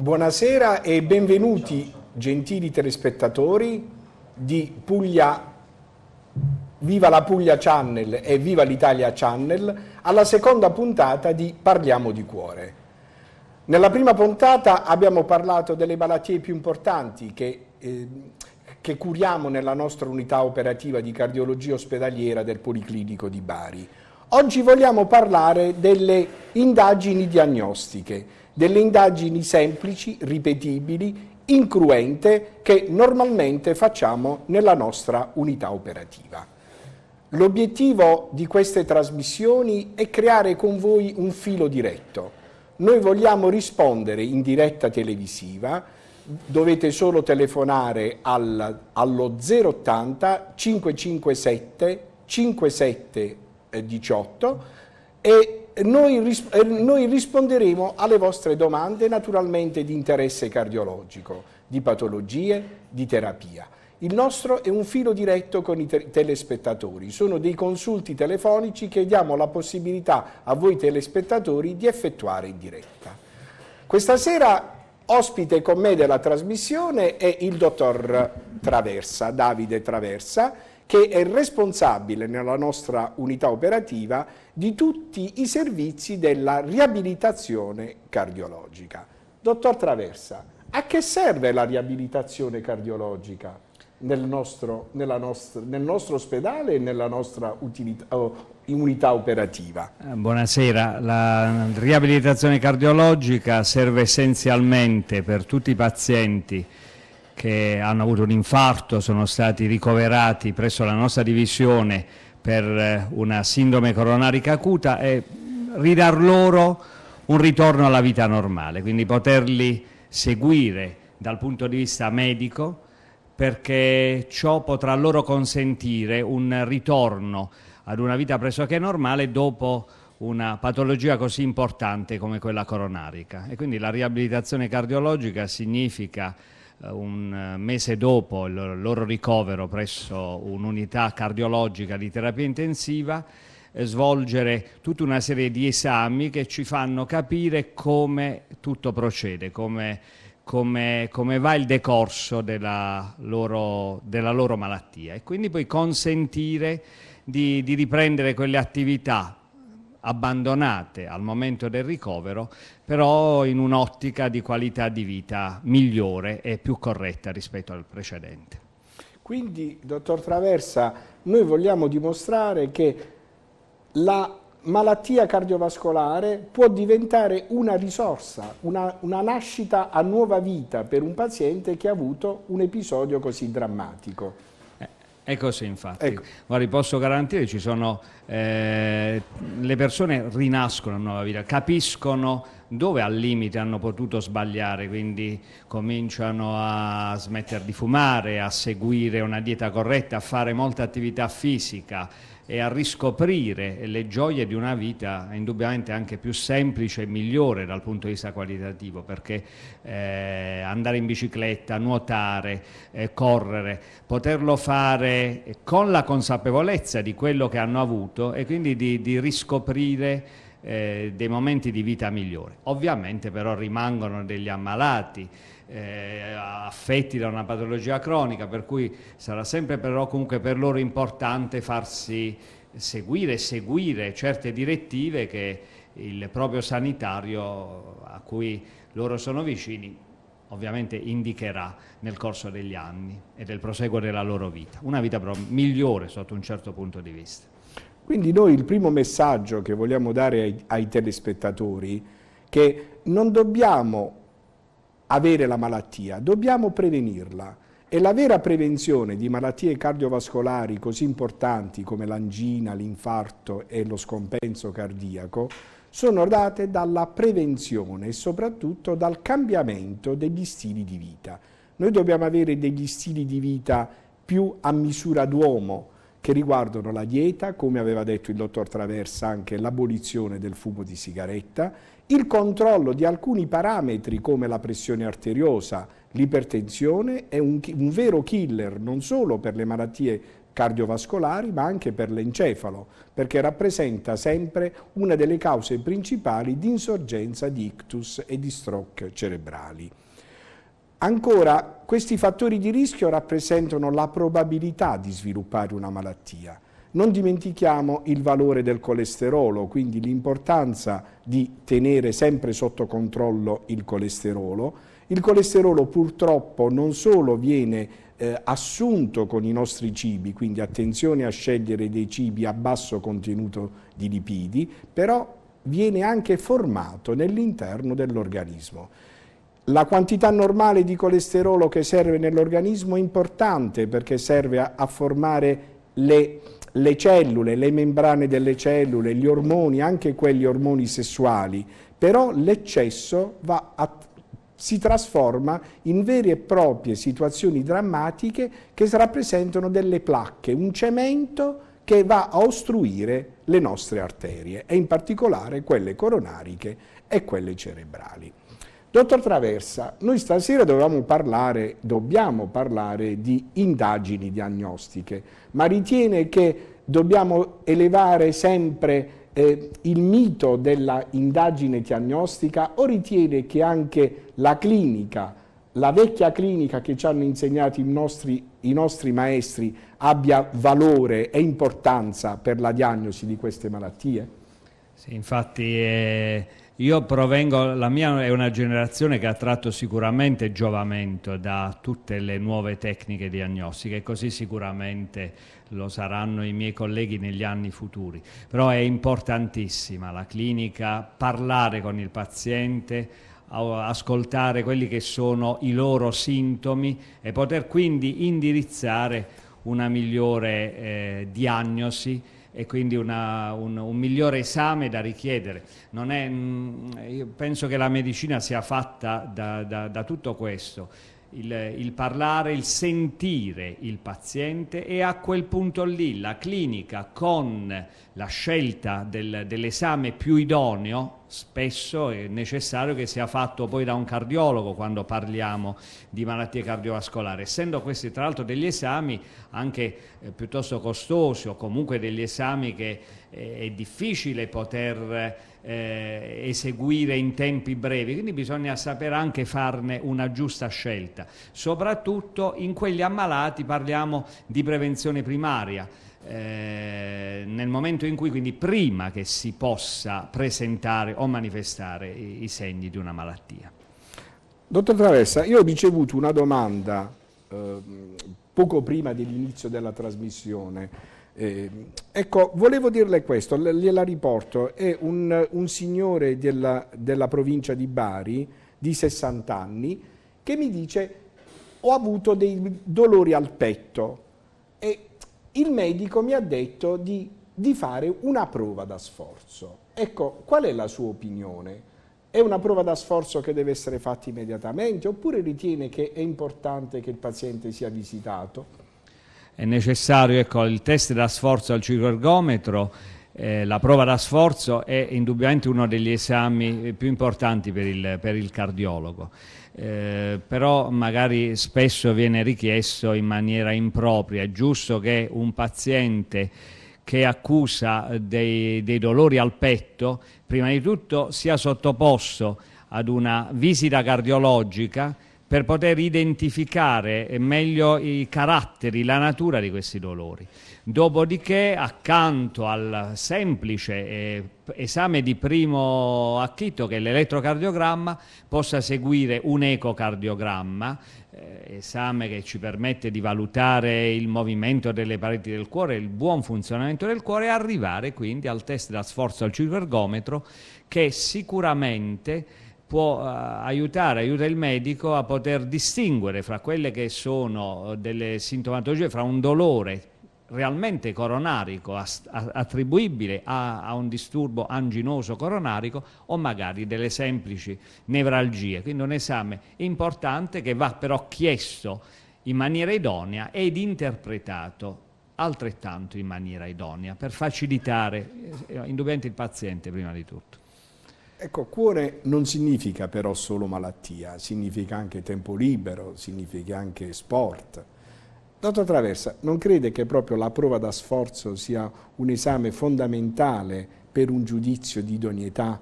Buonasera e benvenuti gentili telespettatori di Puglia Viva la Puglia Channel e Viva l'Italia Channel alla seconda puntata di Parliamo di Cuore. Nella prima puntata abbiamo parlato delle malattie più importanti che, eh, che curiamo nella nostra unità operativa di cardiologia ospedaliera del Policlinico di Bari. Oggi vogliamo parlare delle indagini diagnostiche, delle indagini semplici, ripetibili, incruente che normalmente facciamo nella nostra unità operativa. L'obiettivo di queste trasmissioni è creare con voi un filo diretto. Noi vogliamo rispondere in diretta televisiva, dovete solo telefonare al, allo 080 557 5718 e noi, ris- noi risponderemo alle vostre domande naturalmente di interesse cardiologico, di patologie, di terapia. Il nostro è un filo diretto con i te- telespettatori, sono dei consulti telefonici che diamo la possibilità a voi telespettatori di effettuare in diretta. Questa sera ospite con me della trasmissione è il dottor Traversa, Davide Traversa, che è responsabile nella nostra unità operativa di tutti i servizi della riabilitazione cardiologica. Dottor Traversa, a che serve la riabilitazione cardiologica nel nostro, nostra, nel nostro ospedale e nella nostra utilità, oh, unità operativa. Eh, buonasera, la riabilitazione cardiologica serve essenzialmente per tutti i pazienti che hanno avuto un infarto, sono stati ricoverati presso la nostra divisione per eh, una sindrome coronarica acuta e ridar loro un ritorno alla vita normale, quindi poterli seguire dal punto di vista medico perché ciò potrà loro consentire un ritorno ad una vita pressoché normale dopo una patologia così importante come quella coronarica. E quindi la riabilitazione cardiologica significa eh, un mese dopo il loro ricovero presso un'unità cardiologica di terapia intensiva, eh, svolgere tutta una serie di esami che ci fanno capire come tutto procede, come, come, come va il decorso della loro, della loro, malattia e quindi poi consentire di, di riprendere quelle attività abbandonate al momento del ricovero però in un'ottica di qualità di vita migliore e più corretta rispetto al precedente. Quindi, dottor Traversa, noi vogliamo dimostrare che la malattia cardiovascolare può diventare una risorsa, una, una, nascita a nuova vita per un paziente che ha avuto un episodio così drammatico. Ecco sì, infatti. Ecco. Guardi, posso garantire, ci sono, eh, le persone rinascono a nuova vita, capiscono dove al limite hanno potuto sbagliare, quindi cominciano a smettere di fumare, a seguire una dieta corretta, a fare molta attività fisica, e a riscoprire le gioie di una vita indubbiamente anche più semplice e migliore dal punto di vista qualitativo, perché eh, andare in bicicletta, nuotare, eh, correre, poterlo fare con la consapevolezza di quello che hanno avuto e quindi di, di riscoprire eh, dei momenti di vita migliore. Ovviamente però rimangono degli ammalati eh, affetti da una patologia cronica, per cui sarà sempre però comunque per loro importante farsi seguire seguire certe direttive che il proprio sanitario a cui loro sono vicini ovviamente indicherà nel corso degli anni e del proseguo della loro vita, una vita però migliore sotto un certo punto di vista. Quindi noi il primo messaggio che vogliamo dare ai, ai telespettatori è che non dobbiamo avere la malattia, dobbiamo prevenirla. E la vera prevenzione di malattie cardiovascolari così importanti come l'angina, l'infarto e lo scompenso cardiaco sono date dalla prevenzione e soprattutto dal cambiamento degli stili di vita. Noi dobbiamo avere degli stili di vita più a misura d'uomo che riguardano la dieta, come aveva detto il dottor Traversa, anche l'abolizione del fumo di sigaretta il controllo di alcuni parametri come la pressione arteriosa, l'ipertensione è un, un, vero killer non solo per le malattie cardiovascolari ma anche per l'encefalo perché rappresenta sempre una delle cause principali di insorgenza di ictus e di stroke cerebrali. Ancora, questi fattori di rischio rappresentano la probabilità di sviluppare una malattia non dimentichiamo il valore del colesterolo, quindi l'importanza di tenere sempre sotto controllo il colesterolo. Il colesterolo purtroppo non solo viene eh, assunto con i nostri cibi, quindi attenzione a scegliere dei cibi a basso contenuto di lipidi, però viene anche formato nell'interno dell'organismo. La quantità normale di colesterolo che serve nell'organismo è importante perché serve a, a formare le le cellule, le membrane delle cellule, gli ormoni, anche quegli ormoni sessuali, però l'eccesso si trasforma in vere e proprie situazioni drammatiche che rappresentano delle placche, un cemento che va a ostruire le nostre arterie e in particolare quelle coronariche e quelle cerebrali. Dottor Traversa, noi stasera parlare, dobbiamo parlare di indagini diagnostiche, ma ritiene che dobbiamo elevare sempre eh, il mito della indagine diagnostica o ritiene che anche la clinica, la vecchia clinica che ci hanno insegnato i nostri, i nostri maestri abbia valore e importanza per la diagnosi di queste malattie? Sì, infatti... Eh... Io provengo, la mia è una generazione che ha tratto sicuramente giovamento da tutte le nuove tecniche diagnostiche, così sicuramente lo saranno i miei colleghi negli anni futuri. Però è importantissima la clinica, parlare con il paziente, ascoltare quelli che sono i loro sintomi e poter quindi indirizzare una migliore eh, diagnosi e quindi una, un, un, migliore esame da richiedere. È, mm, penso che la medicina sia fatta da, da, da tutto questo il, il, parlare, il sentire il paziente e a quel punto lì la clinica con la scelta del, dell'esame più idoneo, spesso è necessario che sia fatto poi da un cardiologo quando parliamo di malattie cardiovascolari, essendo questi tra l'altro degli esami anche eh, piuttosto costosi o comunque degli esami che eh, è difficile poter eh, eseguire in tempi brevi, quindi bisogna saper anche farne una giusta scelta. Soprattutto in quelli ammalati parliamo di prevenzione primaria. Eh, nel momento in cui, quindi prima che si possa presentare o manifestare i, i segni di una malattia. Dottor Travessa, io ho ricevuto una domanda eh, poco prima dell'inizio della trasmissione eh, ecco, volevo dirle questo, gliela riporto, è un, un signore della, della, provincia di Bari di 60 anni che mi dice ho avuto dei dolori al petto e il medico mi ha detto di, di fare una prova da sforzo. Ecco, qual è la sua opinione? È una prova da sforzo che deve essere fatta immediatamente oppure ritiene che è importante che il paziente sia visitato? è necessario ecco, il test da sforzo al cicloergometro, eh, la prova da sforzo è indubbiamente uno degli esami più importanti per il, per il cardiologo. Eh, però magari spesso viene richiesto in maniera impropria. È giusto che un paziente che accusa dei, dei dolori al petto, prima di tutto sia sottoposto ad una visita cardiologica per poter identificare meglio i caratteri, la natura di questi dolori. Dopodiché, accanto al semplice eh, esame di primo acchito, che è l'elettrocardiogramma, possa seguire un ecocardiogramma, eh, esame che ci permette di valutare il movimento delle pareti del cuore, il buon funzionamento del cuore e arrivare quindi al test da sforzo al civergometro che sicuramente può eh, aiutare, aiuta il medico a poter distinguere fra quelle che sono eh, delle sintomatologie, fra un dolore realmente coronarico attribuibile a, a, un disturbo anginoso coronarico o magari delle semplici nevralgie. Quindi un esame importante che va però chiesto in maniera idonea ed interpretato altrettanto in maniera idonea per facilitare eh, indubbiamente il paziente prima di tutto. Ecco, cuore non significa però solo malattia, significa anche tempo libero, significa anche sport. Dottor Traversa, non crede che proprio la prova da sforzo sia un esame fondamentale per un giudizio di idoneità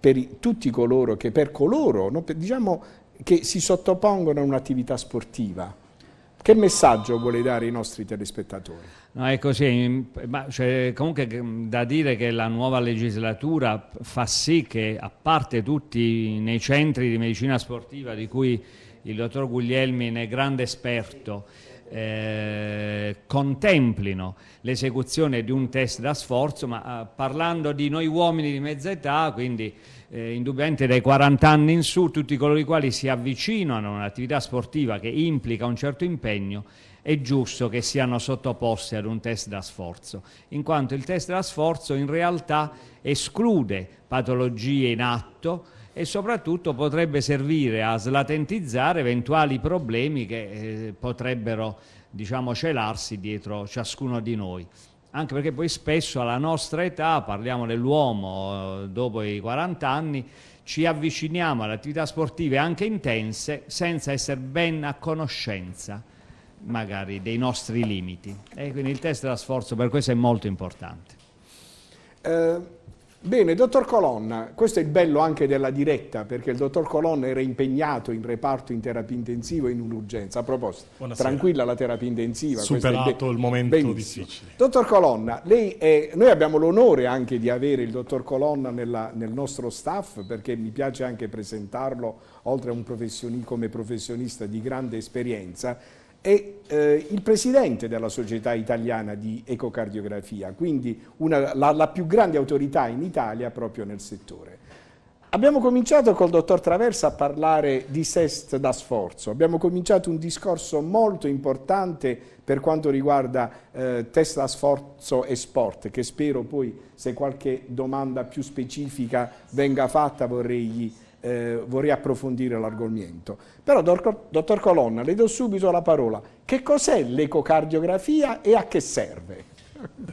per i, tutti coloro che, per coloro, no, per, diciamo, che si sottopongono a un'attività sportiva? Che messaggio vuole dare ai nostri telespettatori? No, è così, ma cioè, comunque da dire che la nuova legislatura fa sì che, a parte tutti nei centri di medicina sportiva di cui il dottor Guglielmi è grande esperto, eh, contemplino l'esecuzione di un test da sforzo, ma eh, parlando di noi uomini di mezza età, quindi eh, indubbiamente dai 40 anni in su, tutti coloro i quali si avvicinano a un'attività sportiva che implica un certo impegno, è giusto che siano sottoposti ad un test da sforzo, in quanto il test da sforzo in realtà esclude patologie in atto e soprattutto potrebbe servire a slatentizzare eventuali problemi che eh, potrebbero diciamo, celarsi dietro ciascuno di noi anche perché poi spesso alla nostra età, parliamo dell'uomo eh, dopo i 40 anni, ci avviciniamo alle attività sportive anche intense senza essere ben a conoscenza magari dei nostri limiti e quindi il test da sforzo per questo è molto importante. Uh. Bene, dottor Colonna, questo è il bello anche della diretta, perché il dottor Colonna era impegnato in reparto in terapia intensiva in un'urgenza. A proposito, Buonasera. tranquilla la terapia intensiva. Superato il momento benissimo. difficile. Dottor Colonna, è, noi abbiamo l'onore anche di avere il dottor Colonna nella, nel nostro staff, perché mi piace anche presentarlo, oltre a un professioni, come professionista di grande esperienza, e eh, il presidente della Società Italiana di Ecocardiografia, quindi una, la, la più grande autorità in Italia proprio nel settore. Abbiamo cominciato col dottor Traversa a parlare di SEST da sforzo, abbiamo cominciato un discorso molto importante per quanto riguarda eh, test da sforzo e sport, che spero poi se qualche domanda più specifica venga fatta vorrei eh, vorrei approfondire l'argomento. Però, dottor Colonna, le do subito la parola. Che cos'è l'ecocardiografia e a che serve?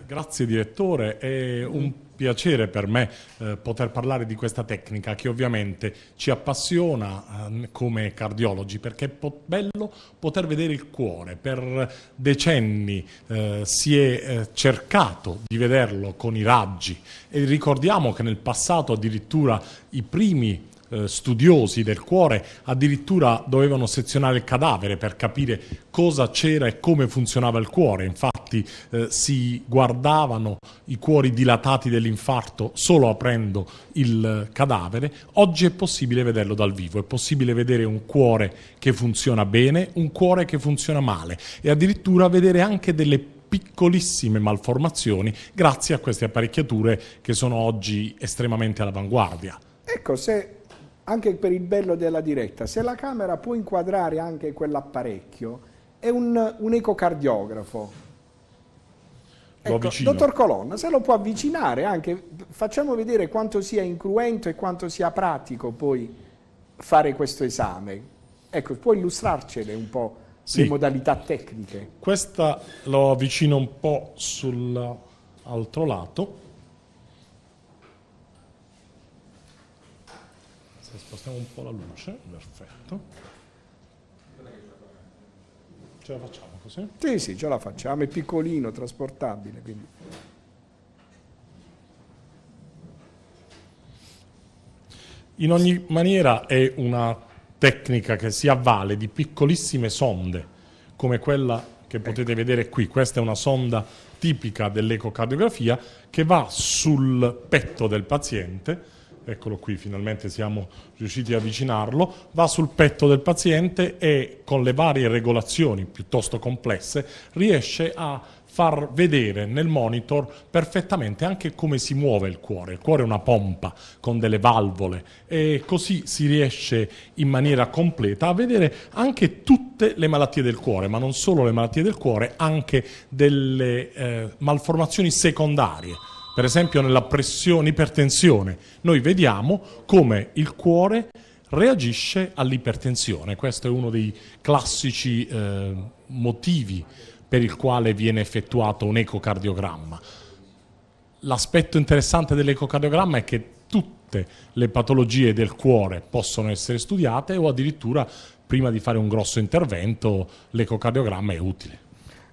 Grazie direttore, è un piacere per me eh, poter parlare di questa tecnica che ovviamente ci appassiona eh, come cardiologi perché è po bello poter vedere il cuore. Per decenni eh, si è eh, cercato di vederlo con i raggi e ricordiamo che nel passato addirittura i primi eh, studiosi del cuore, addirittura dovevano sezionare il cadavere per capire cosa c'era e come funzionava il cuore. Infatti eh, si guardavano i cuori dilatati dell'infarto solo aprendo il eh, cadavere. Oggi è possibile vederlo dal vivo, è possibile vedere un cuore che funziona bene, un cuore che funziona male e addirittura vedere anche delle piccolissime malformazioni grazie a queste apparecchiature che sono oggi estremamente all'avanguardia. Ecco, se anche per il bello della diretta, se la camera può inquadrare anche quell'apparecchio, è un, un ecocardiografo. Ecco, dottor Colonna, se lo può avvicinare anche, facciamo vedere quanto sia incruento e quanto sia pratico poi fare questo esame. Ecco, può illustrarcele un po' sì. le modalità tecniche. Questa lo avvicino un po' sull'altro lato. spostiamo un po' la luce, perfetto. Ce la facciamo così? Sì, sì, ce la facciamo, è piccolino, trasportabile, quindi. In ogni maniera è una tecnica che si avvale di piccolissime sonde, come quella che ecco. potete ecco. vedere qui. Questa è una sonda tipica dell'ecocardiografia che va sul petto del paziente eccolo qui, finalmente siamo riusciti a avvicinarlo, va sul petto del paziente e con le varie regolazioni piuttosto complesse riesce a far vedere nel monitor perfettamente anche come si muove il cuore. Il cuore è una pompa con delle valvole e così si riesce in maniera completa a vedere anche tutte le malattie del cuore, ma non solo le malattie del cuore, anche delle eh, malformazioni secondarie. Per esempio nella pressione, ipertensione, noi vediamo come il cuore reagisce all'ipertensione. Questo è uno dei classici eh, motivi per il quale viene effettuato un ecocardiogramma. L'aspetto interessante dell'ecocardiogramma è che tutte le patologie del cuore possono essere studiate o addirittura prima di fare un grosso intervento l'ecocardiogramma è utile.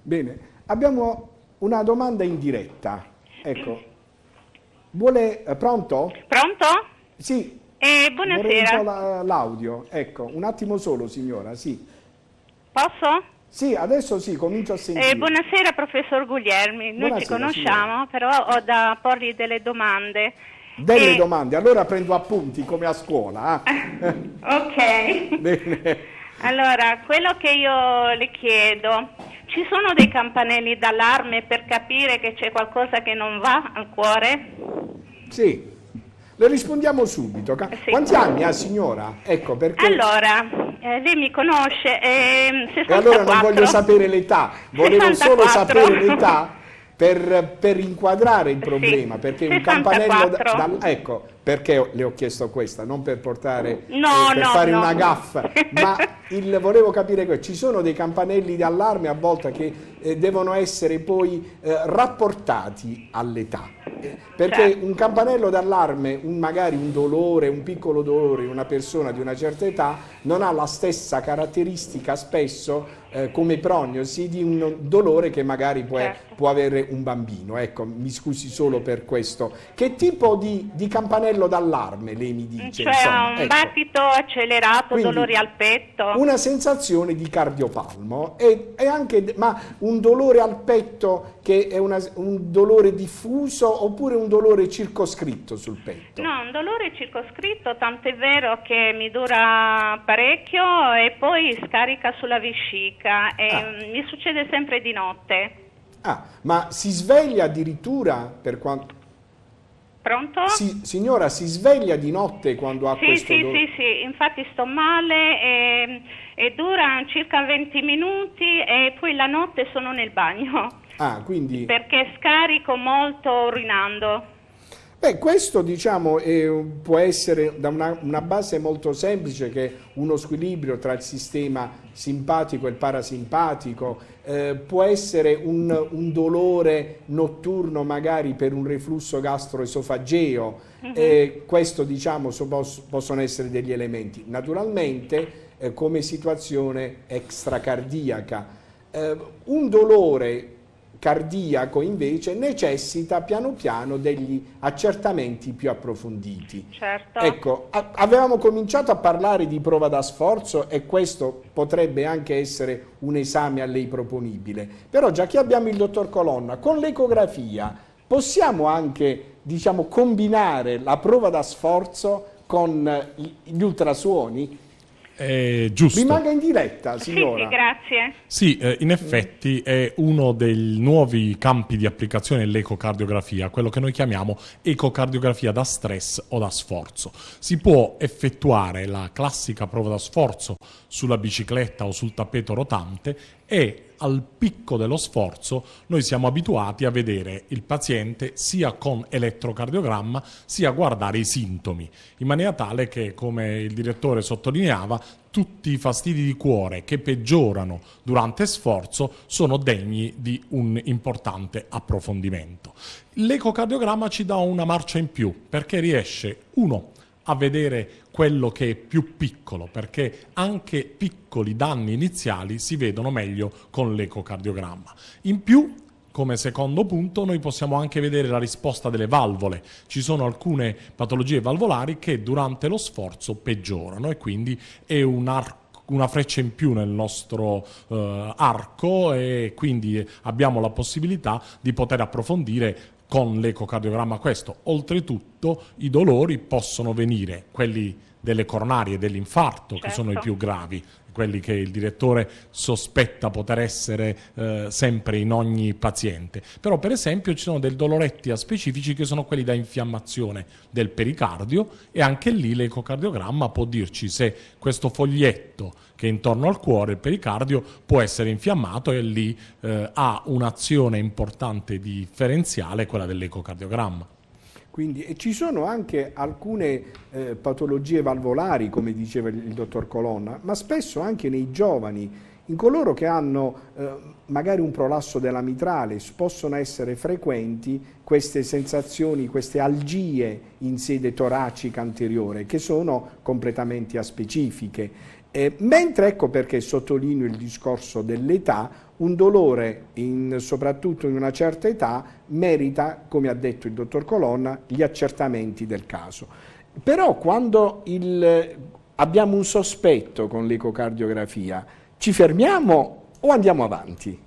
Bene, abbiamo una domanda in diretta. Ecco, Vuole, eh, pronto? Pronto? Sì. Eh, buonasera. l'audio, ecco, un attimo solo signora, sì. Posso? Sì, adesso sì, comincio a sentire. Eh, buonasera professor Guglielmi, noi buonasera, ci conosciamo, signora. però ho da porgli delle domande. Delle e... Eh, domande, allora prendo appunti come a scuola. Ah. ok. Bene. Allora, quello che io le chiedo ci sono dei campanelli d'allarme per capire che c'è qualcosa che non va al cuore? Sì, le rispondiamo subito. Sì. Quanti anni ha signora? Ecco perché... Allora, eh, lei mi conosce, eh, 64. E allora non voglio sapere l'età, volevo 64. solo sapere l'età per, per, inquadrare il problema, sì. perché un campanello... Da, ecco, perché le ho chiesto questa, non per portare, no, eh, per no, fare no. una gaffa, ma il, volevo capire questo, ci sono dei campanelli di allarme a volte che eh, devono essere poi eh, rapportati all'età, perché certo. un campanello d'allarme, un, magari un dolore, un piccolo dolore in una persona di una certa età, non ha la stessa caratteristica spesso eh, come prognosi di un dolore che magari può, certo. può, avere un bambino, ecco, mi scusi solo per questo. Che tipo di, di campanello campanello d'allarme, lei mi dice. Cioè insomma, un ecco. battito accelerato, Quindi, dolori al petto. Una sensazione di cardiopalmo, e, e anche, ma un dolore al petto che è una, un dolore diffuso oppure un dolore circoscritto sul petto? No, un dolore circoscritto, tanto è vero che mi dura parecchio e poi scarica sulla vescica e ah. mi succede sempre di notte. Ah, ma si sveglia addirittura per quanto... Pronto? Si, signora, si sveglia di notte quando ha sì, questo sì, dolore? Sì, sì, infatti sto male e, e, dura circa 20 minuti e poi la notte sono nel bagno. Ah, quindi... Perché scarico molto urinando. Beh, questo diciamo eh, può essere da una, una, base molto semplice che è uno squilibrio tra il sistema simpatico e il parasimpatico eh, può essere un, un, dolore notturno magari per un reflusso gastroesofageo, uh-huh. eh, questo diciamo so, possono essere degli elementi. Naturalmente eh, come situazione extracardiaca. Eh, un dolore cardiaco invece necessita piano piano degli accertamenti più approfonditi. Certo. Ecco, avevamo cominciato a parlare di prova da sforzo e questo potrebbe anche essere un esame a lei proponibile, però già che abbiamo il dottor Colonna, con l'ecografia possiamo anche diciamo, combinare la prova da sforzo con eh, gli ultrasuoni? Eh, giusto. Rimanga in diretta, signora. Sì, grazie. Sì, eh, in effetti è uno dei nuovi campi di applicazione dell'ecocardiografia, quello che noi chiamiamo ecocardiografia da stress o da sforzo. Si può effettuare la classica prova da sforzo sulla bicicletta o sul tappeto rotante e al picco dello sforzo noi siamo abituati a vedere il paziente sia con elettrocardiogramma sia a guardare i sintomi, in maniera tale che, come il direttore sottolineava, tutti i fastidi di cuore che peggiorano durante sforzo sono degni di un importante approfondimento. L'ecocardiogramma ci dà una marcia in più perché riesce, uno, a vedere quello che è più piccolo, perché anche piccoli danni iniziali si vedono meglio con l'ecocardiogramma. In più, come secondo punto, noi possiamo anche vedere la risposta delle valvole. Ci sono alcune patologie valvolari che durante lo sforzo peggiorano e quindi è un arco una freccia in più nel nostro eh, arco e quindi abbiamo la possibilità di poter approfondire con l'ecocardiogramma questo. Oltretutto i dolori possono venire, quelli delle coronarie, dell'infarto, certo. che sono i certo. più gravi, quelli che il direttore sospetta poter essere eh, sempre in ogni paziente. Però per esempio ci sono dei doloretti specifici che sono quelli da infiammazione del pericardio e anche lì l'ecocardiogramma può dirci se questo foglietto che è intorno al cuore, il pericardio, può essere infiammato e lì eh, ha un'azione importante differenziale quella dell'ecocardiogramma. Quindi, e ci sono anche alcune eh, patologie valvolari, come diceva il, il dottor Colonna, ma spesso anche nei giovani, in coloro che hanno eh, magari un prolasso della mitrale, possono essere frequenti queste sensazioni, queste algie in sede toracica anteriore, che sono completamente aspecifiche. Eh, mentre ecco perché sottolineo il discorso dell'età, un dolore, in, soprattutto in una certa età, merita, come ha detto il dottor Colonna, gli accertamenti del caso. Però quando il, abbiamo un sospetto con l'ecocardiografia, ci fermiamo o andiamo avanti?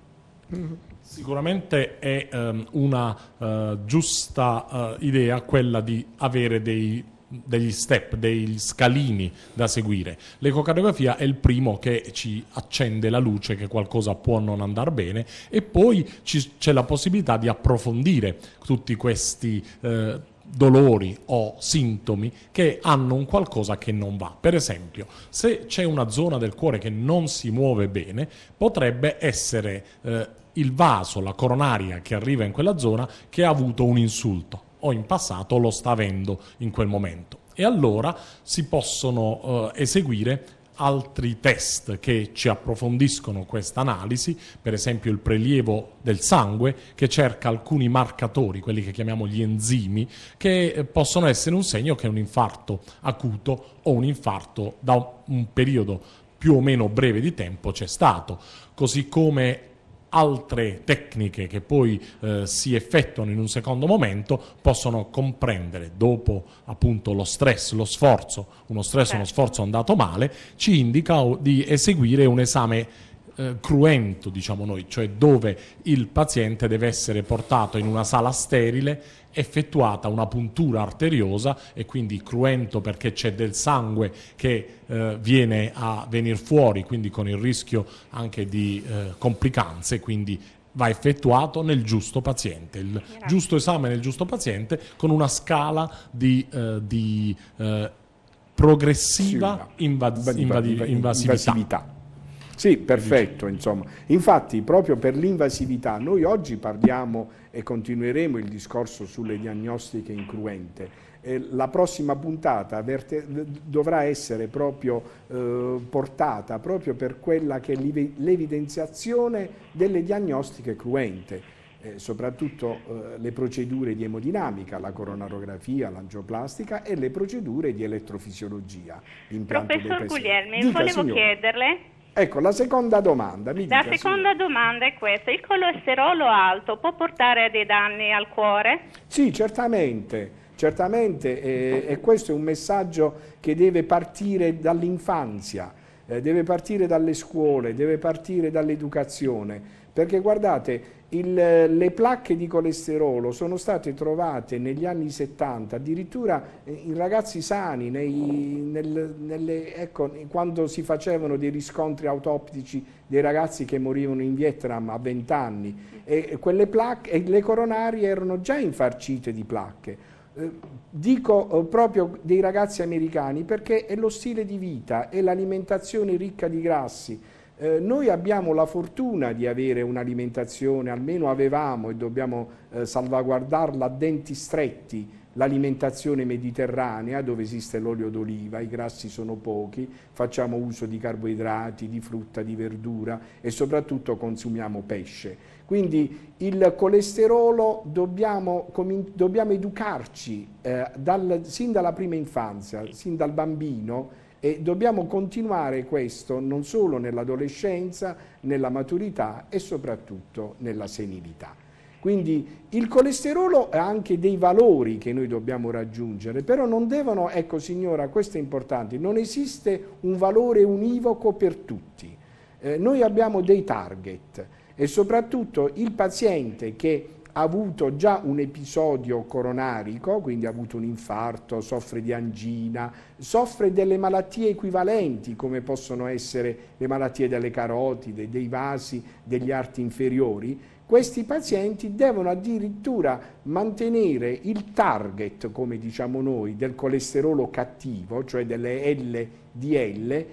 Sicuramente è um, una uh, giusta uh, idea quella di avere dei degli step, degli scalini da seguire. L'ecocardiografia è il primo che ci accende la luce che qualcosa può non andare bene e poi ci, c'è la possibilità di approfondire tutti questi eh, dolori o sintomi che hanno un qualcosa che non va. Per esempio, se c'è una zona del cuore che non si muove bene, potrebbe essere eh, il vaso, la coronaria che arriva in quella zona che ha avuto un insulto o in passato lo sta avendo in quel momento. E allora si possono eh, eseguire altri test che ci approfondiscono questa analisi, per esempio il prelievo del sangue che cerca alcuni marcatori, quelli che chiamiamo gli enzimi, che eh, possono essere un segno che un infarto acuto o un infarto da un periodo più o meno breve di tempo c'è stato, così come altre tecniche che poi eh, si effettuano in un secondo momento possono comprendere dopo appunto lo stress, lo sforzo, uno stress, certo. uno sforzo andato male, ci indica di eseguire un esame eh, cruento, diciamo noi, cioè dove il paziente deve essere portato in una sala sterile, effettuata una puntura arteriosa e quindi cruento perché c'è del sangue che eh, viene a venire fuori, quindi con il rischio anche di eh, complicanze, quindi va effettuato nel giusto paziente, il Grazie. giusto esame nel giusto paziente con una scala di, eh, di eh, progressiva invas- invas- invas- invasività. Sì, perfetto, insomma. Infatti, proprio per l'invasività, noi oggi parliamo e continueremo il discorso sulle diagnostiche incruente. la prossima puntata dovrà essere proprio eh, portata proprio per quella che è l'evidenziazione delle diagnostiche cruente. Eh, soprattutto eh, le procedure di emodinamica, la coronarografia, l'angioplastica e le procedure di elettrofisiologia. Professor Guglielmi, volevo signora. chiederle Ecco, la seconda domanda. Mi la dica, seconda signora. domanda è questa. Il colesterolo alto può portare a dei danni al cuore? Sì, certamente. Certamente, eh, e questo è un messaggio che deve partire dall'infanzia, eh, deve partire dalle scuole, deve partire dall'educazione, perché guardate, il, le placche di colesterolo sono state trovate negli anni 70, addirittura eh, in ragazzi sani, nei, nel, nelle, ecco, quando si facevano dei riscontri autoptici dei ragazzi che morivano in Vietnam a 20 anni. E, quelle placche, e le coronarie erano già infarcite di placche eh, dico eh, proprio dei ragazzi americani perché è lo stile di vita, è l'alimentazione ricca di grassi, eh, noi abbiamo la fortuna di avere un'alimentazione, almeno avevamo e dobbiamo eh, salvaguardarla a denti stretti, l'alimentazione mediterranea dove esiste l'olio d'oliva, i grassi sono pochi, facciamo uso di carboidrati, di frutta, di verdura e soprattutto consumiamo pesce. Quindi il colesterolo dobbiamo, dobbiamo educarci eh, dal, sin dalla prima infanzia, sin dal bambino, e dobbiamo continuare questo non solo nell'adolescenza, nella maturità e soprattutto nella senilità. Quindi il colesterolo ha anche dei valori che noi dobbiamo raggiungere, però non devono, ecco signora, questo è importante, non esiste un valore univoco per tutti. Eh, noi abbiamo dei target e soprattutto il paziente che avuto già un episodio coronarico, quindi ha avuto un infarto, soffre di angina, soffre delle malattie equivalenti come possono essere le malattie delle carotide, dei vasi, degli arti inferiori, questi pazienti devono addirittura mantenere il target, come diciamo noi, del colesterolo cattivo, cioè delle LDL,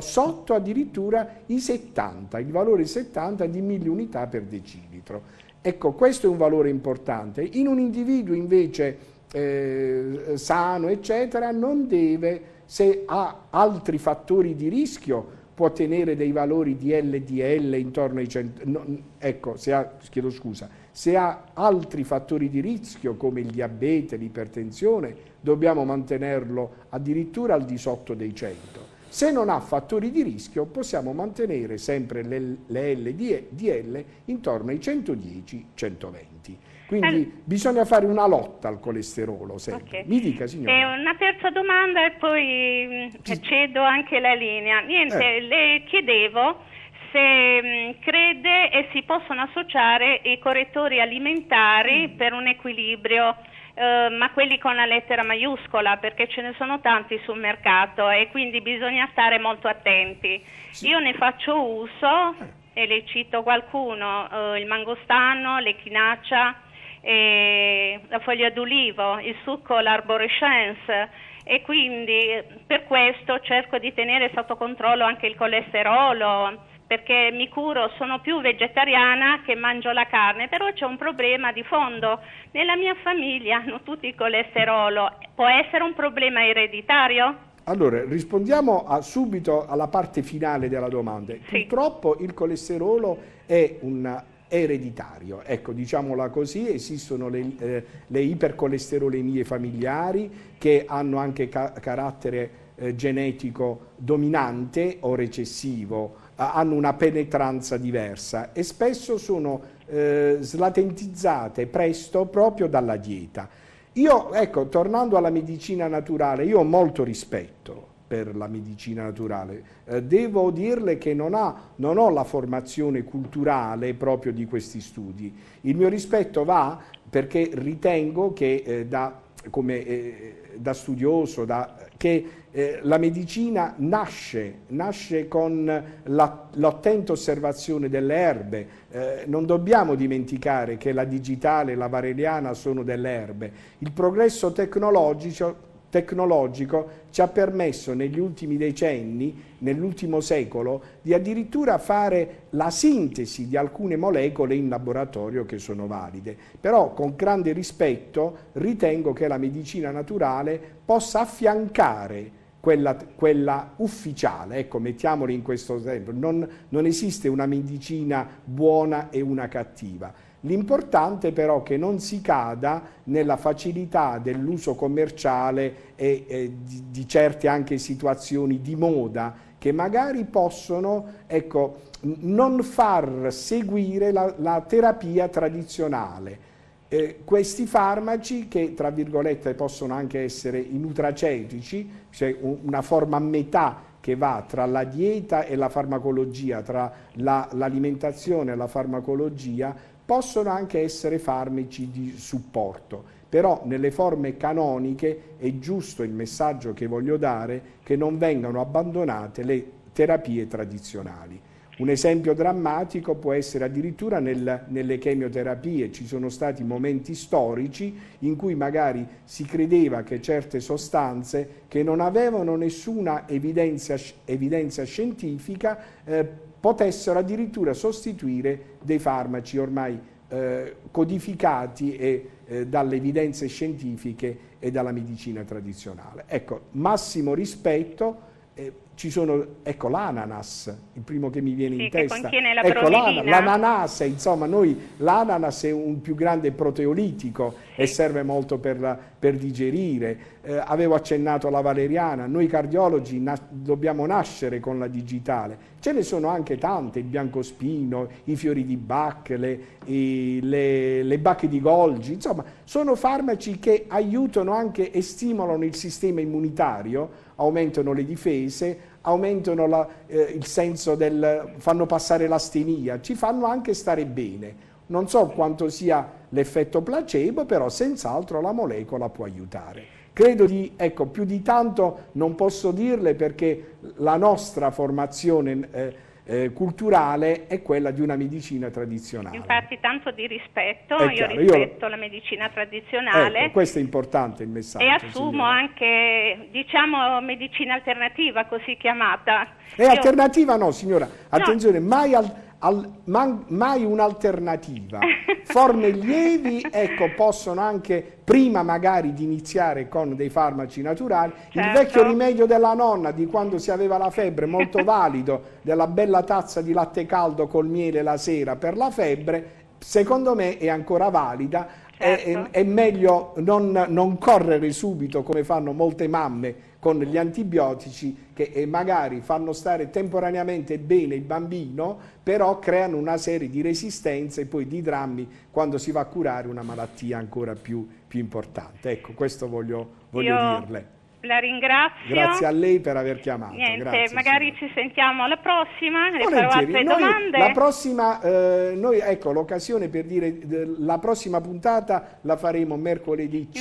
sotto addirittura i 70, il valore 70 di 1000 unità per decilitro. Ecco, questo è un valore importante. In un individuo invece eh, sano, eccetera, non deve, se ha altri fattori di rischio, può tenere dei valori di LDL intorno ai 100, no, ecco, se ha, chiedo scusa, se ha altri fattori di rischio come il diabete, l'ipertensione, dobbiamo mantenerlo addirittura al di sotto dei 100. Se non ha fattori di rischio possiamo mantenere sempre le, le LDL intorno ai 110-120. Quindi eh. bisogna fare una lotta al colesterolo sempre. Okay. Mi dica signora. Eh, una terza domanda e poi mm, cedo anche la linea. Niente, eh. le chiedevo se mm, crede e si possono associare i correttori alimentari mm. per un equilibrio eh, ma quelli con la lettera maiuscola, perché ce ne sono tanti sul mercato e quindi bisogna stare molto attenti. Sì. Io ne faccio uso e le cito qualcuno, eh, il mangostano, l'echinacea, eh, la foglia d'ulivo, il succo, l'arborescence e quindi eh, per questo cerco di tenere sotto controllo anche il colesterolo perché mi curo, sono più vegetariana che mangio la carne, però c'è un problema di fondo. Nella mia famiglia hanno tutti il colesterolo, può essere un problema ereditario? Allora, rispondiamo a, subito alla parte finale della domanda. Sì. Purtroppo il colesterolo è un ereditario, ecco diciamola così, esistono le, eh, le ipercolesterolemie familiari che hanno anche ca carattere eh, genetico dominante o recessivo hanno una penetranza diversa e spesso sono eh, slatentizzate presto proprio dalla dieta. Io, ecco, tornando alla medicina naturale, io ho molto rispetto per la medicina naturale. Eh, devo dirle che non, ha, non, ho la formazione culturale proprio di questi studi. Il mio rispetto va perché ritengo che eh, da, come, eh, da, studioso, da che eh, la medicina nasce, nasce con l'attenta osservazione delle erbe. Eh, non dobbiamo dimenticare che la digitale e la vareliana sono delle erbe. Il progresso tecnologico tecnologico ci ha permesso negli ultimi decenni, nell'ultimo secolo, di addirittura fare la sintesi di alcune molecole in laboratorio che sono valide. Però con grande rispetto ritengo che la medicina naturale possa affiancare quella, quella, ufficiale, ecco, mettiamolo in questo esempio, non, non esiste una medicina buona e una cattiva. L'importante però è che non si cada nella facilità dell'uso commerciale e, e di, di, certe anche situazioni di moda che magari possono ecco, non far seguire la, la terapia tradizionale. Eh, questi farmaci che tra virgolette possono anche essere i nutraceutici, cioè una forma a metà che va tra la dieta e la farmacologia, tra l'alimentazione e la farmacologia, Possono anche essere farmaci di supporto, però nelle forme canoniche è giusto il messaggio che voglio dare che non vengano abbandonate le terapie tradizionali. Un esempio drammatico può essere addirittura nel, nelle chemioterapie, ci sono stati momenti storici in cui magari si credeva che certe sostanze che non avevano nessuna evidenza, evidenza scientifica eh, potessero addirittura sostituire dei farmaci ormai eh, codificati e, eh, dalle evidenze scientifiche e dalla medicina tradizionale. Ecco, massimo rispetto, eh, ci sono, ecco l'ananas, il primo che mi viene sì, in testa, la ecco l'ananas, insomma noi l'ananas è un più grande proteolitico e serve molto per la per digerire. Eh, avevo accennato alla valeriana, noi cardiologi na dobbiamo nascere con la digitale. Ce ne sono anche tante, il biancospino, i fiori di Bach, le, i, le, le bacche di Golgi, insomma sono farmaci che aiutano anche e stimolano il sistema immunitario, aumentano le difese, aumentano la, eh, il senso del... fanno passare l'astenia, ci fanno anche stare bene. Non so quanto sia l'effetto placebo, però senz'altro la molecola può aiutare. Credo di, ecco, più di tanto non posso dirle perché la nostra formazione eh, eh, culturale è quella di una medicina tradizionale. Infatti tanto di rispetto, è io chiaro, rispetto io... la medicina tradizionale. Ecco, questo è importante il messaggio. E assumo signora. anche, diciamo, medicina alternativa, così chiamata. È io... alternativa no, signora, attenzione, no. mai al al, man, mai un'alternativa. Forme lievi, ecco, possono anche, prima magari di iniziare con dei farmaci naturali, certo. il vecchio rimedio della nonna di quando si aveva la febbre, molto valido, della bella tazza di latte caldo col miele la sera per la febbre, secondo me è ancora valida, certo. è, è, certo. è, meglio non, non correre subito come fanno molte mamme con gli antibiotici che eh, magari fanno stare temporaneamente bene il bambino, però creano una serie di resistenze e poi di drammi quando si va a curare una malattia ancora più, più importante. Ecco, questo voglio, voglio dirle. La ringrazio. Grazie a lei per aver chiamato. Niente, Grazie, magari signora. ci sentiamo alla prossima, le farò altre noi, domande. La prossima, eh, noi, ecco, l'occasione per dire, eh, la prossima puntata la faremo mercoledì Infatti,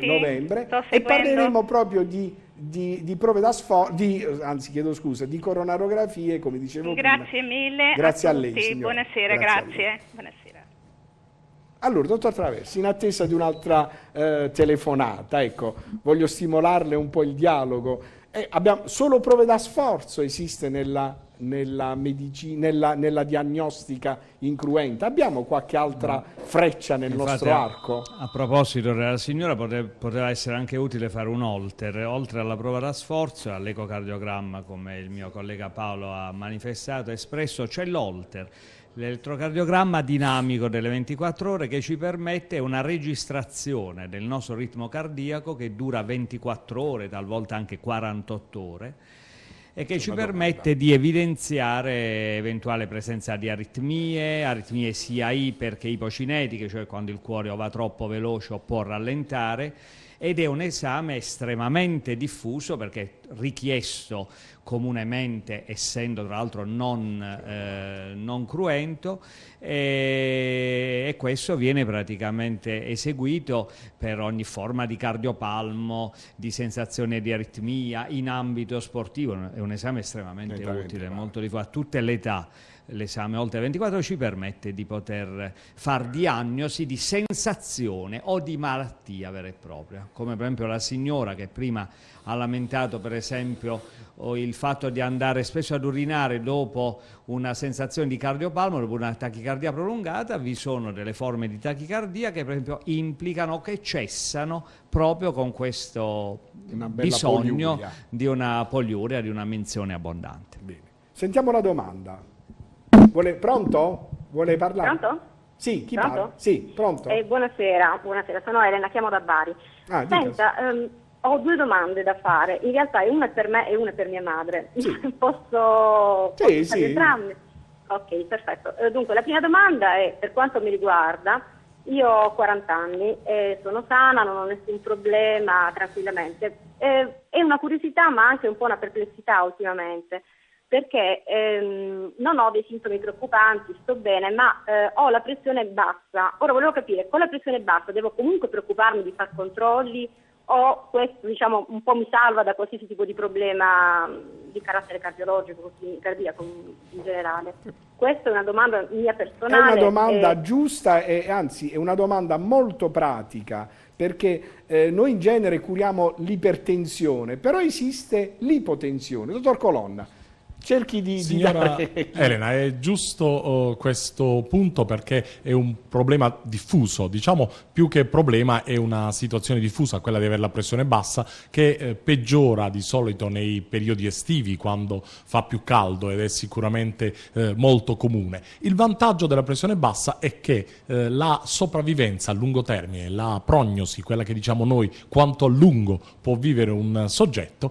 5 novembre e parleremo proprio di di, di prove da sforzo, anzi chiedo scusa, di coronarografie, come dicevo grazie prima. Mille grazie a, a lei, signora. Buonasera, grazie. grazie. Buonasera. Allora, dottor Traversi, in attesa di un'altra eh, telefonata, ecco, voglio stimolarle un po' il dialogo. Eh, abbiamo, solo prove da sforzo esiste nella nella, medicina, nella, nella, diagnostica incruente. Abbiamo qualche altra mm. freccia nel Infatti, nostro arco? A, a proposito della signora, poteva essere anche utile fare un holter, oltre alla prova da sforzo e all'ecocardiogramma, come il mio collega Paolo ha manifestato e espresso, c'è l'holter. L'elettrocardiogramma dinamico delle 24 ore che ci permette una registrazione del nostro ritmo cardiaco che dura 24 ore, talvolta anche 48 ore e che ci permette di evidenziare eventuale presenza di aritmie, aritmie sia iper che ipocinetiche, cioè quando il cuore va troppo veloce o può rallentare, ed è un esame estremamente diffuso perché richiesto comunemente, essendo tra l'altro non, eh, non cruento, e, e, questo viene praticamente eseguito per ogni forma di cardiopalmo, di sensazione di aritmia in ambito sportivo. È un esame estremamente utile, vale. molto di a tutte le età l'esame oltre 24 ci permette di poter far diagnosi di sensazione o di malattia vera e propria, come per esempio la signora che prima ha lamentato per esempio il fatto di andare spesso ad urinare dopo una sensazione di cardiopalmo, dopo una tachicardia prolungata, vi sono delle forme di tachicardia che per esempio implicano che cessano proprio con questo bisogno poliuria. di una poliuria, di una menzione abbondante. Bene. Sentiamo la domanda. Vuole, pronto? Vuole parlare? Pronto? Sì, chi pronto? parla? Sì, pronto. Eh, buonasera, buonasera, sono Elena, chiamo da Bari. Ah, Senta, um, ho due domande da fare, in realtà è una per me e una per mia madre. Sì. posso... Sì, posso sì. Entrambe? Ok, perfetto. Eh, dunque, la prima domanda è, per quanto mi riguarda, io ho 40 anni, e eh, sono sana, non ho nessun problema, tranquillamente. Eh, è una curiosità, ma anche un po' una perplessità ultimamente perché ehm, non ho dei sintomi preoccupanti, sto bene, ma eh, ho la pressione bassa. Ora volevo capire, con la pressione bassa devo comunque preoccuparmi di fare controlli o questo diciamo, un po' mi salva da qualsiasi tipo di problema di carattere cardiologico, cardiaco in generale? Questa è una domanda mia personale. È una domanda e... giusta e anzi è una domanda molto pratica perché eh, noi in genere curiamo l'ipertensione, però esiste l'ipotensione. Dottor Colonna, cerchi di, Signora di dare... Elena, è giusto uh, questo punto perché è un problema diffuso, diciamo più che problema è una situazione diffusa, quella di avere la pressione bassa che eh, peggiora di solito nei periodi estivi quando fa più caldo ed è sicuramente eh, molto comune. Il vantaggio della pressione bassa è che eh, la sopravvivenza a lungo termine, la prognosi, quella che diciamo noi quanto a lungo può vivere un soggetto,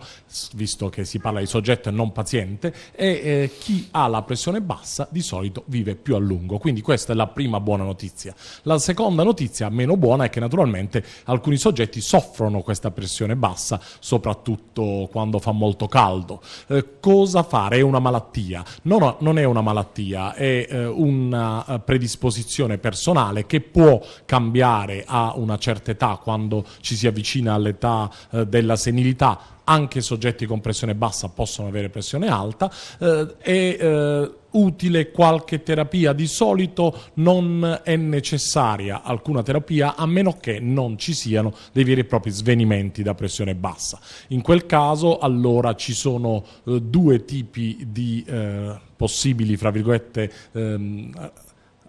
visto che si parla di soggetto e non paziente, e eh, chi ha la pressione bassa di solito vive più a lungo. Quindi questa è la prima buona notizia. La seconda notizia meno buona è che naturalmente alcuni soggetti soffrono questa pressione bassa, soprattutto quando fa molto caldo. Eh, cosa fare? È una malattia? No, no, non è una malattia, è eh, una eh, predisposizione personale che può cambiare a una certa età quando ci si avvicina all'età eh, della senilità anche soggetti con pressione bassa possono avere pressione alta eh, e eh, utile qualche terapia. Di solito non è necessaria alcuna terapia a meno che non ci siano dei veri e propri svenimenti da pressione bassa. In quel caso allora ci sono eh, due tipi di eh, possibili ehm,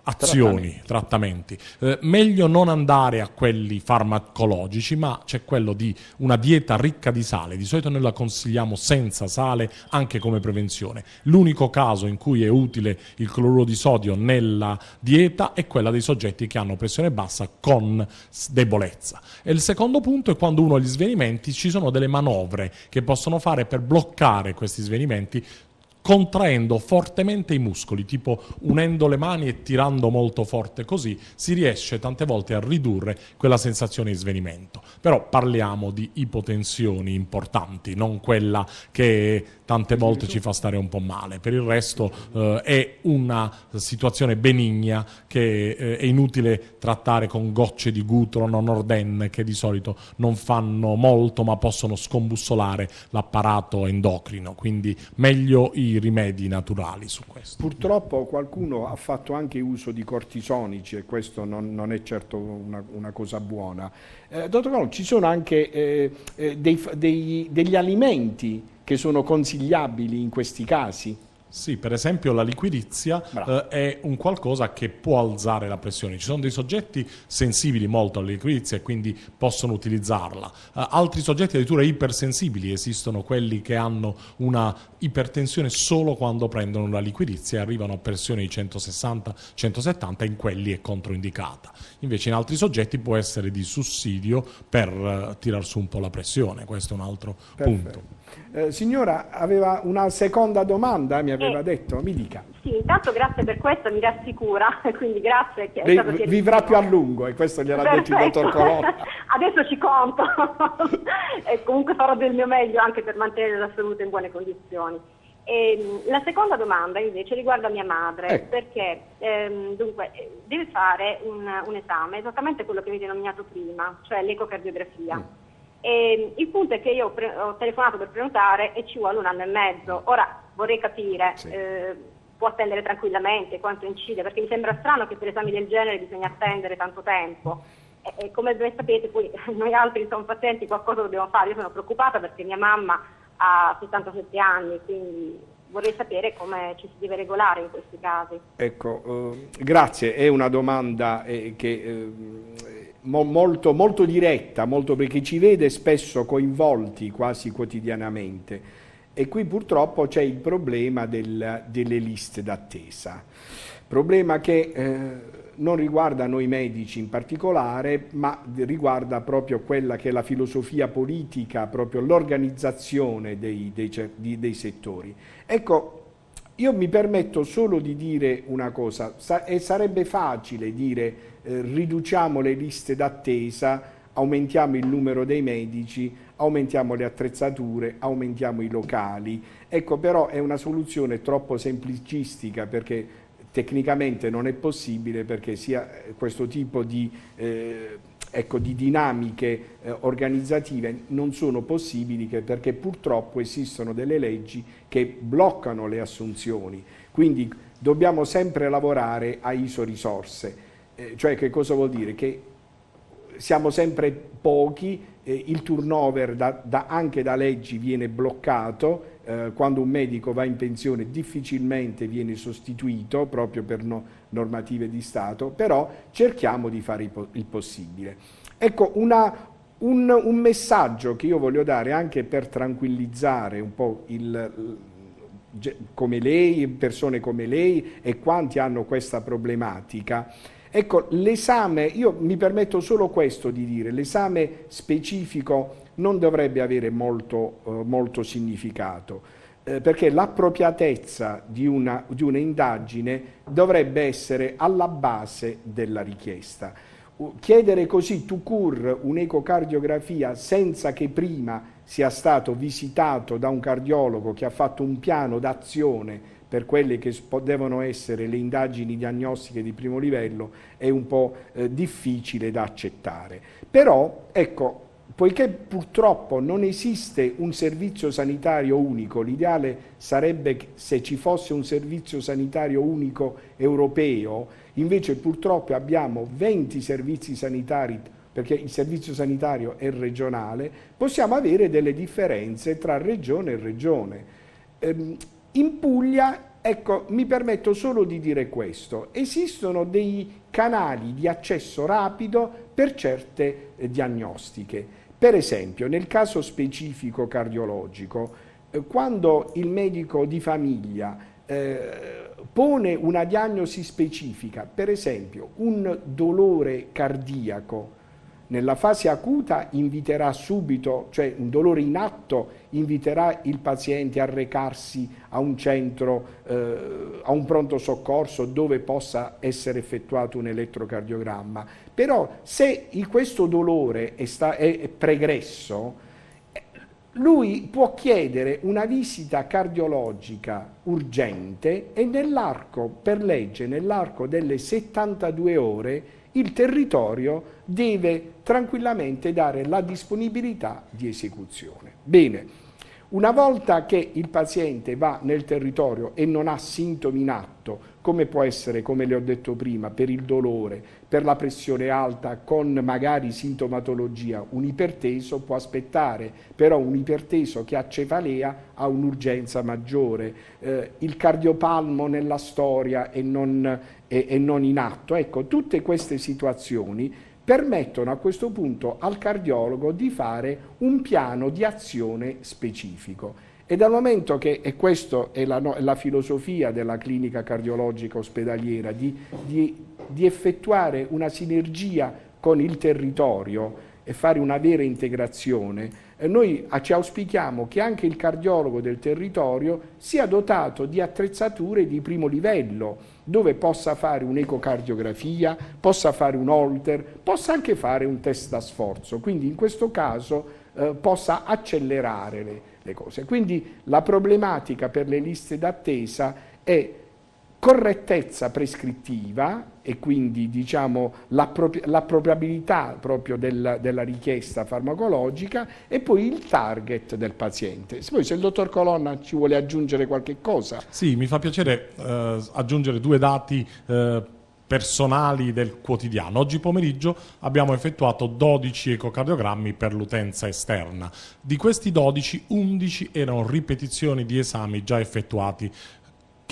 azioni, trattamenti. Eh, meglio non andare a quelli farmacologici, ma c'è quello di una dieta ricca di sale. Di solito noi la consigliamo senza sale anche come prevenzione. L'unico caso in cui è utile il cloruro di sodio nella dieta è quella dei soggetti che hanno pressione bassa con debolezza. E il secondo punto è quando uno ha gli svenimenti, ci sono delle manovre che possono fare per bloccare questi svenimenti contraendo fortemente i muscoli, tipo unendo le mani e tirando molto forte così, si riesce tante volte a ridurre quella sensazione di svenimento. Però parliamo di ipotensioni importanti, non quella che tante volte ci fa stare un po' male. Per il resto eh, è una situazione benigna che eh, è inutile trattare con gocce di Gutron o Norden che di solito non fanno molto ma possono scombussolare l'apparato endocrino. Quindi meglio i rimedi naturali su questo. Purtroppo qualcuno ha fatto anche uso di cortisonici e questo non, non è certo una, una cosa buona. Eh, dottor Colon, ci sono anche eh, eh dei, dei, degli alimenti che sono consigliabili in questi casi? Sì, per esempio la liquidizia eh, è un qualcosa che può alzare la pressione. Ci sono dei soggetti sensibili molto alla liquidizia e quindi possono utilizzarla. Eh, altri soggetti addirittura ipersensibili, esistono quelli che hanno una ipertensione solo quando prendono la liquidizia e arrivano a pressioni di 160-170 in quelli è controindicata. Invece in altri soggetti può essere di sussidio per eh, tirar su un po' la pressione, questo è un altro Perfetto. punto. Eh, signora, aveva una seconda domanda, mi aveva eh, detto, mi dica. Sì, intanto grazie per questo, mi rassicura, quindi grazie. Lei, vivrà più a lungo e questo gliel'ha Perfetto. detto il dottor Colonna. Adesso ci conto e comunque farò del mio meglio anche per mantenere la salute in buone condizioni. E, ehm, la seconda domanda invece riguarda mia madre, eh. perché ehm, dunque, eh, deve fare un, un, esame, esattamente quello che mi avete denominato prima, cioè l'ecocardiografia. Mm e ehm, il punto è che io pre- ho telefonato per prenotare e ci vuole un anno e mezzo. Ora vorrei capire, sì. eh, può attendere tranquillamente quanto incide, perché mi sembra strano che per esami del genere bisogna attendere tanto tempo. E, e come ben sapete, poi noi altri siamo pazienti, qualcosa dobbiamo fare. Io sono preoccupata perché mia mamma ha 77 anni, quindi vorrei sapere come ci si deve regolare in questi casi. Ecco, eh, grazie. È una domanda eh, che eh, molto, molto diretta, molto perché ci vede spesso coinvolti quasi quotidianamente. E qui purtroppo c'è il problema del, delle liste d'attesa, problema che eh, non riguarda noi medici in particolare, ma riguarda proprio quella che è la filosofia politica, proprio l'organizzazione dei, dei, dei settori. Ecco, io mi permetto solo di dire una cosa, sa e sarebbe facile dire eh, riduciamo le liste d'attesa, aumentiamo il numero dei medici, aumentiamo le attrezzature, aumentiamo i locali. Ecco però è una soluzione troppo semplicistica perché tecnicamente non è possibile perché sia eh, questo tipo di... Eh, ecco, di dinamiche eh, organizzative non sono possibili perché purtroppo esistono delle leggi che bloccano le assunzioni. Quindi dobbiamo sempre lavorare a isorisorse, eh, cioè che cosa vuol dire? Che siamo sempre pochi, eh, il turnover da, da, anche da leggi viene bloccato, eh, quando un medico va in pensione difficilmente viene sostituito proprio per non normative di Stato, però cerchiamo di fare il possibile. Ecco, una, un, un, messaggio che io voglio dare anche per tranquillizzare un po' il, come lei, persone come lei e quanti hanno questa problematica. Ecco, l'esame, io mi permetto solo questo di dire, l'esame specifico non dovrebbe avere molto, eh, molto significato eh, perché l'appropriatezza di una, di una indagine dovrebbe essere alla base della richiesta. Chiedere così tu cur un'ecocardiografia senza che prima sia stato visitato da un cardiologo che ha fatto un piano d'azione per quelle che devono essere le indagini diagnostiche di primo livello è un po' eh, difficile da accettare. Però, ecco, Poiché purtroppo non esiste un servizio sanitario unico, l'ideale sarebbe se ci fosse un servizio sanitario unico europeo, invece purtroppo abbiamo 20 servizi sanitari perché il servizio sanitario è regionale, possiamo avere delle differenze tra regione e regione. Ehm, in Puglia Ecco, mi permetto solo di dire questo. Esistono dei canali di accesso rapido per certe eh, diagnostiche. Per esempio, nel caso specifico cardiologico, eh, quando il medico di famiglia eh, pone una diagnosi specifica, per esempio un dolore cardiaco, nella fase acuta inviterà subito, cioè un dolore in atto, inviterà il paziente a recarsi a un centro, eh, a un pronto soccorso dove possa essere effettuato un elettrocardiogramma. Però se questo dolore è, sta, è, pregresso, lui può chiedere una visita cardiologica urgente e nell'arco, per legge, nell'arco delle 72 ore il territorio deve tranquillamente dare la disponibilità di esecuzione. Bene. Una volta che il paziente va nel territorio e non ha sintomi in atto, come può essere, come le ho detto prima, per il dolore, per la pressione alta, con magari sintomatologia, un iperteso può aspettare, però un iperteso che ha cefalea ha un'urgenza maggiore, eh, il cardiopalmo nella storia e non, e, e non in atto. Ecco, tutte queste situazioni permettono a questo punto al cardiologo di fare un piano di azione specifico. E dal momento che, e questa è la, la filosofia della clinica cardiologica ospedaliera, di, di, di effettuare una sinergia con il territorio, e fare una vera integrazione, eh, noi ci auspichiamo che anche il cardiologo del territorio sia dotato di attrezzature di primo livello, dove possa fare un'ecocardiografia, possa fare un holter, possa anche fare un test da sforzo, quindi in questo caso eh, possa accelerare le, le cose. Quindi la problematica per le liste d'attesa è correttezza prescrittiva e quindi diciamo, l'appropriabilità proprio della, della, richiesta farmacologica e poi il target del paziente. Poi se il dottor Colonna ci vuole aggiungere qualche cosa. Sì, mi fa piacere eh, aggiungere due dati eh, personali del quotidiano. Oggi pomeriggio abbiamo effettuato 12 ecocardiogrammi per l'utenza esterna. Di questi 12, 11 erano ripetizioni di esami già effettuati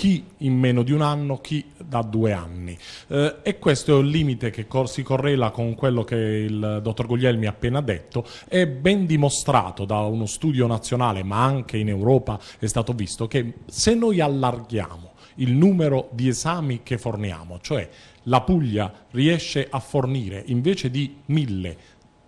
chi in meno di un anno, chi da due anni. Eh, e questo è un limite che cor si correla con quello che il dottor Guglielmi ha appena detto, è ben dimostrato da uno studio nazionale, ma anche in Europa è stato visto che se noi allarghiamo il numero di esami che forniamo, cioè la Puglia riesce a fornire invece di 1000,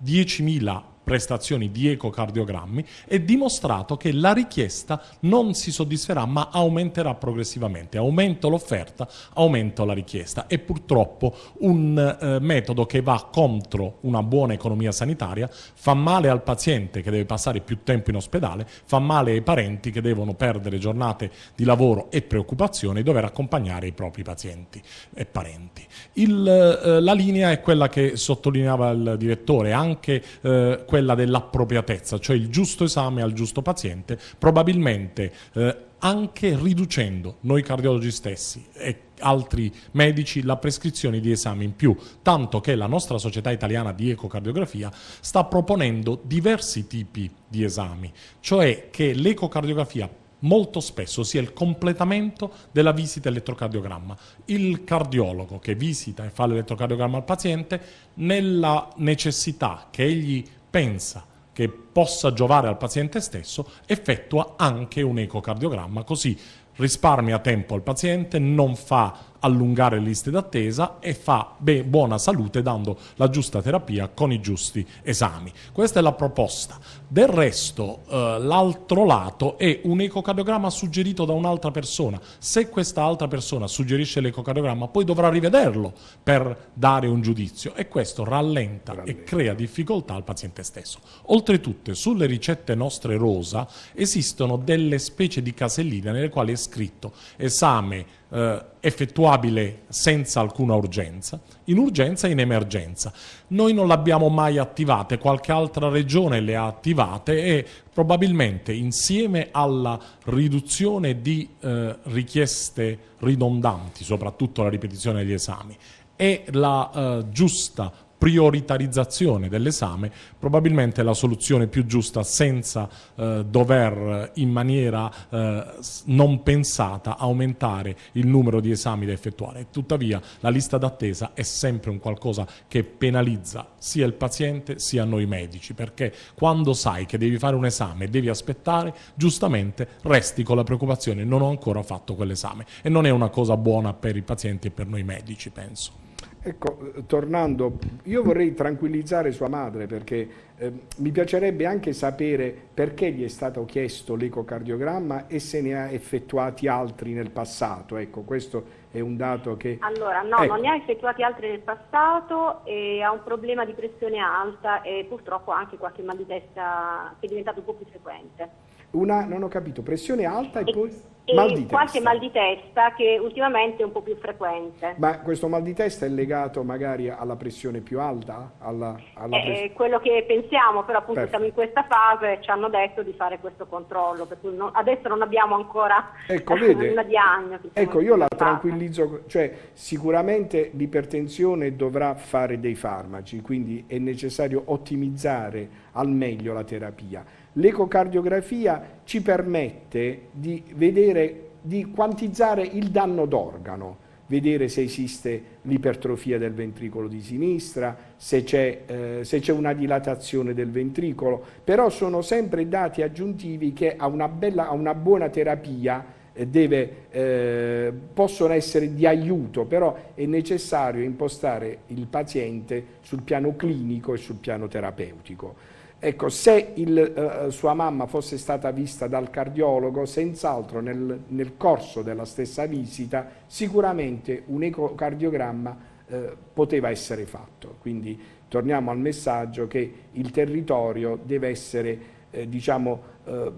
10.000 prestazioni di ecocardiogrammi, è dimostrato che la richiesta non si soddisferà ma aumenterà progressivamente. Aumento l'offerta, aumento la richiesta. È purtroppo un eh, metodo che va contro una buona economia sanitaria, fa male al paziente che deve passare più tempo in ospedale, fa male ai parenti che devono perdere giornate di lavoro e preoccupazione e dover accompagnare i propri pazienti e parenti. Il, eh, la linea è quella che sottolineava il direttore, anche eh, quella dell'appropriatezza, cioè il giusto esame al giusto paziente, probabilmente eh, anche riducendo noi cardiologi stessi e altri medici la prescrizione di esami in più, tanto che la nostra società italiana di ecocardiografia sta proponendo diversi tipi di esami, cioè che l'ecocardiografia molto spesso sia il completamento della visita elettrocardiogramma. Il cardiologo che visita e fa l'elettrocardiogramma al paziente, nella necessità che egli pensa che possa giovare al paziente stesso, effettua anche un ecocardiogramma, così risparmia tempo al paziente, non fa allungare le liste d'attesa e fa be- buona salute dando la giusta terapia con i giusti esami. Questa è la proposta. Del resto, eh, l'altro lato è un ecocardiogramma suggerito da un'altra persona. Se questa altra persona suggerisce l'ecocardiogramma, poi dovrà rivederlo per dare un giudizio e questo rallenta, rallenta. e crea difficoltà al paziente stesso. Oltretutto, sulle ricette nostre rosa esistono delle specie di caselline nelle quali è scritto esame eh, effettuabile senza alcuna urgenza, in urgenza e in emergenza. Noi non l'abbiamo mai attivate, qualche altra regione le ha attivate e probabilmente insieme alla riduzione di eh, richieste ridondanti, soprattutto la ripetizione degli esami, e la eh, giusta prioritarizzazione dell'esame, probabilmente è la soluzione più giusta senza eh, dover in maniera eh, non pensata aumentare il numero di esami da effettuare. Tuttavia la lista d'attesa è sempre un qualcosa che penalizza sia il paziente sia noi medici, perché quando sai che devi fare un esame e devi aspettare, giustamente resti con la preoccupazione non ho ancora fatto quell'esame e non è una cosa buona per i pazienti e per noi medici, penso. Ecco, tornando, io vorrei tranquillizzare sua madre perché eh, mi piacerebbe anche sapere perché gli è stato chiesto l'ecocardiogramma e se ne ha effettuati altri nel passato. Ecco, questo è un dato che... Allora, no, ecco. non ne ecco. ha effettuati altri nel passato e ha un problema di pressione alta e purtroppo anche qualche mal di testa che è diventato un po' più frequente. Una, non ho capito, pressione alta e, e poi e mal di qualche testa. mal di testa che ultimamente è un po' più frequente. Ma questo mal di testa è legato magari alla pressione più alta? Alla, alla eh, pres- eh, quello che pensiamo, però appunto Perfetto. siamo in questa fase e ci hanno detto di fare questo controllo, per cui non, adesso non abbiamo ancora ecco, vede, una diagnosi. Ecco, io la fase. tranquillizzo, cioè sicuramente l'ipertensione dovrà fare dei farmaci, quindi è necessario ottimizzare al meglio la terapia L'ecocardiografia ci permette di vedere, di quantizzare il danno d'organo, vedere se esiste l'ipertrofia del ventricolo di sinistra, se c'è, eh, una dilatazione del ventricolo, però sono sempre dati aggiuntivi che a una, bella, a una buona terapia eh, Deve, eh, possono essere di aiuto, però è necessario impostare il paziente sul piano clinico e sul piano terapeutico. Ecco, se il, eh, sua mamma fosse stata vista dal cardiologo, senz'altro nel, nel, corso della stessa visita sicuramente un ecocardiogramma eh, poteva essere fatto. Quindi torniamo al messaggio che il territorio deve essere eh, diciamo, eh,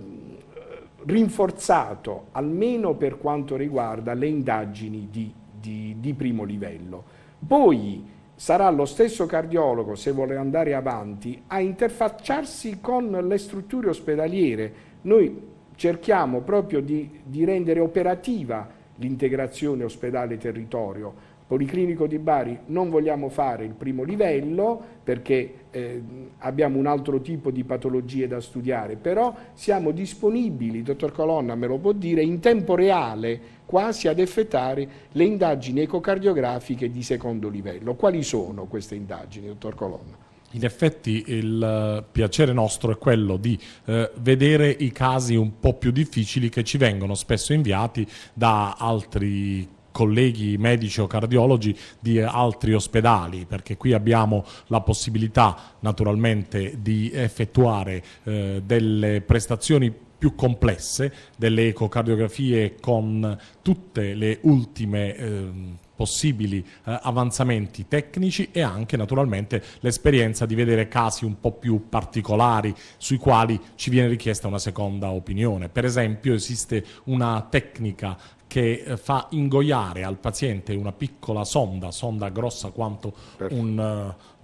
rinforzato, almeno per quanto riguarda le indagini di, di, di primo livello. Poi, sarà lo stesso cardiologo, se vuole andare avanti, a interfacciarsi con le strutture ospedaliere. Noi cerchiamo proprio di, di rendere operativa l'integrazione ospedale-territorio, Policlinico di Bari non vogliamo fare il primo livello perché eh, abbiamo un altro tipo di patologie da studiare, però siamo disponibili, dottor Colonna me lo può dire, in tempo reale quasi ad effettare le indagini ecocardiografiche di secondo livello. Quali sono queste indagini, dottor Colonna? In effetti il eh, piacere nostro è quello di eh, vedere i casi un po' più difficili che ci vengono spesso inviati da altri colleghi medici o cardiologi di altri ospedali, perché qui abbiamo la possibilità naturalmente di effettuare eh, delle prestazioni più complesse, delle ecocardiografie con tutte le ultime eh, possibili eh, avanzamenti tecnici e anche naturalmente l'esperienza di vedere casi un po' più particolari sui quali ci viene richiesta una seconda opinione. Per esempio esiste una tecnica che eh, fa ingoiare al paziente una piccola sonda, sonda grossa quanto Perfetto. un eh,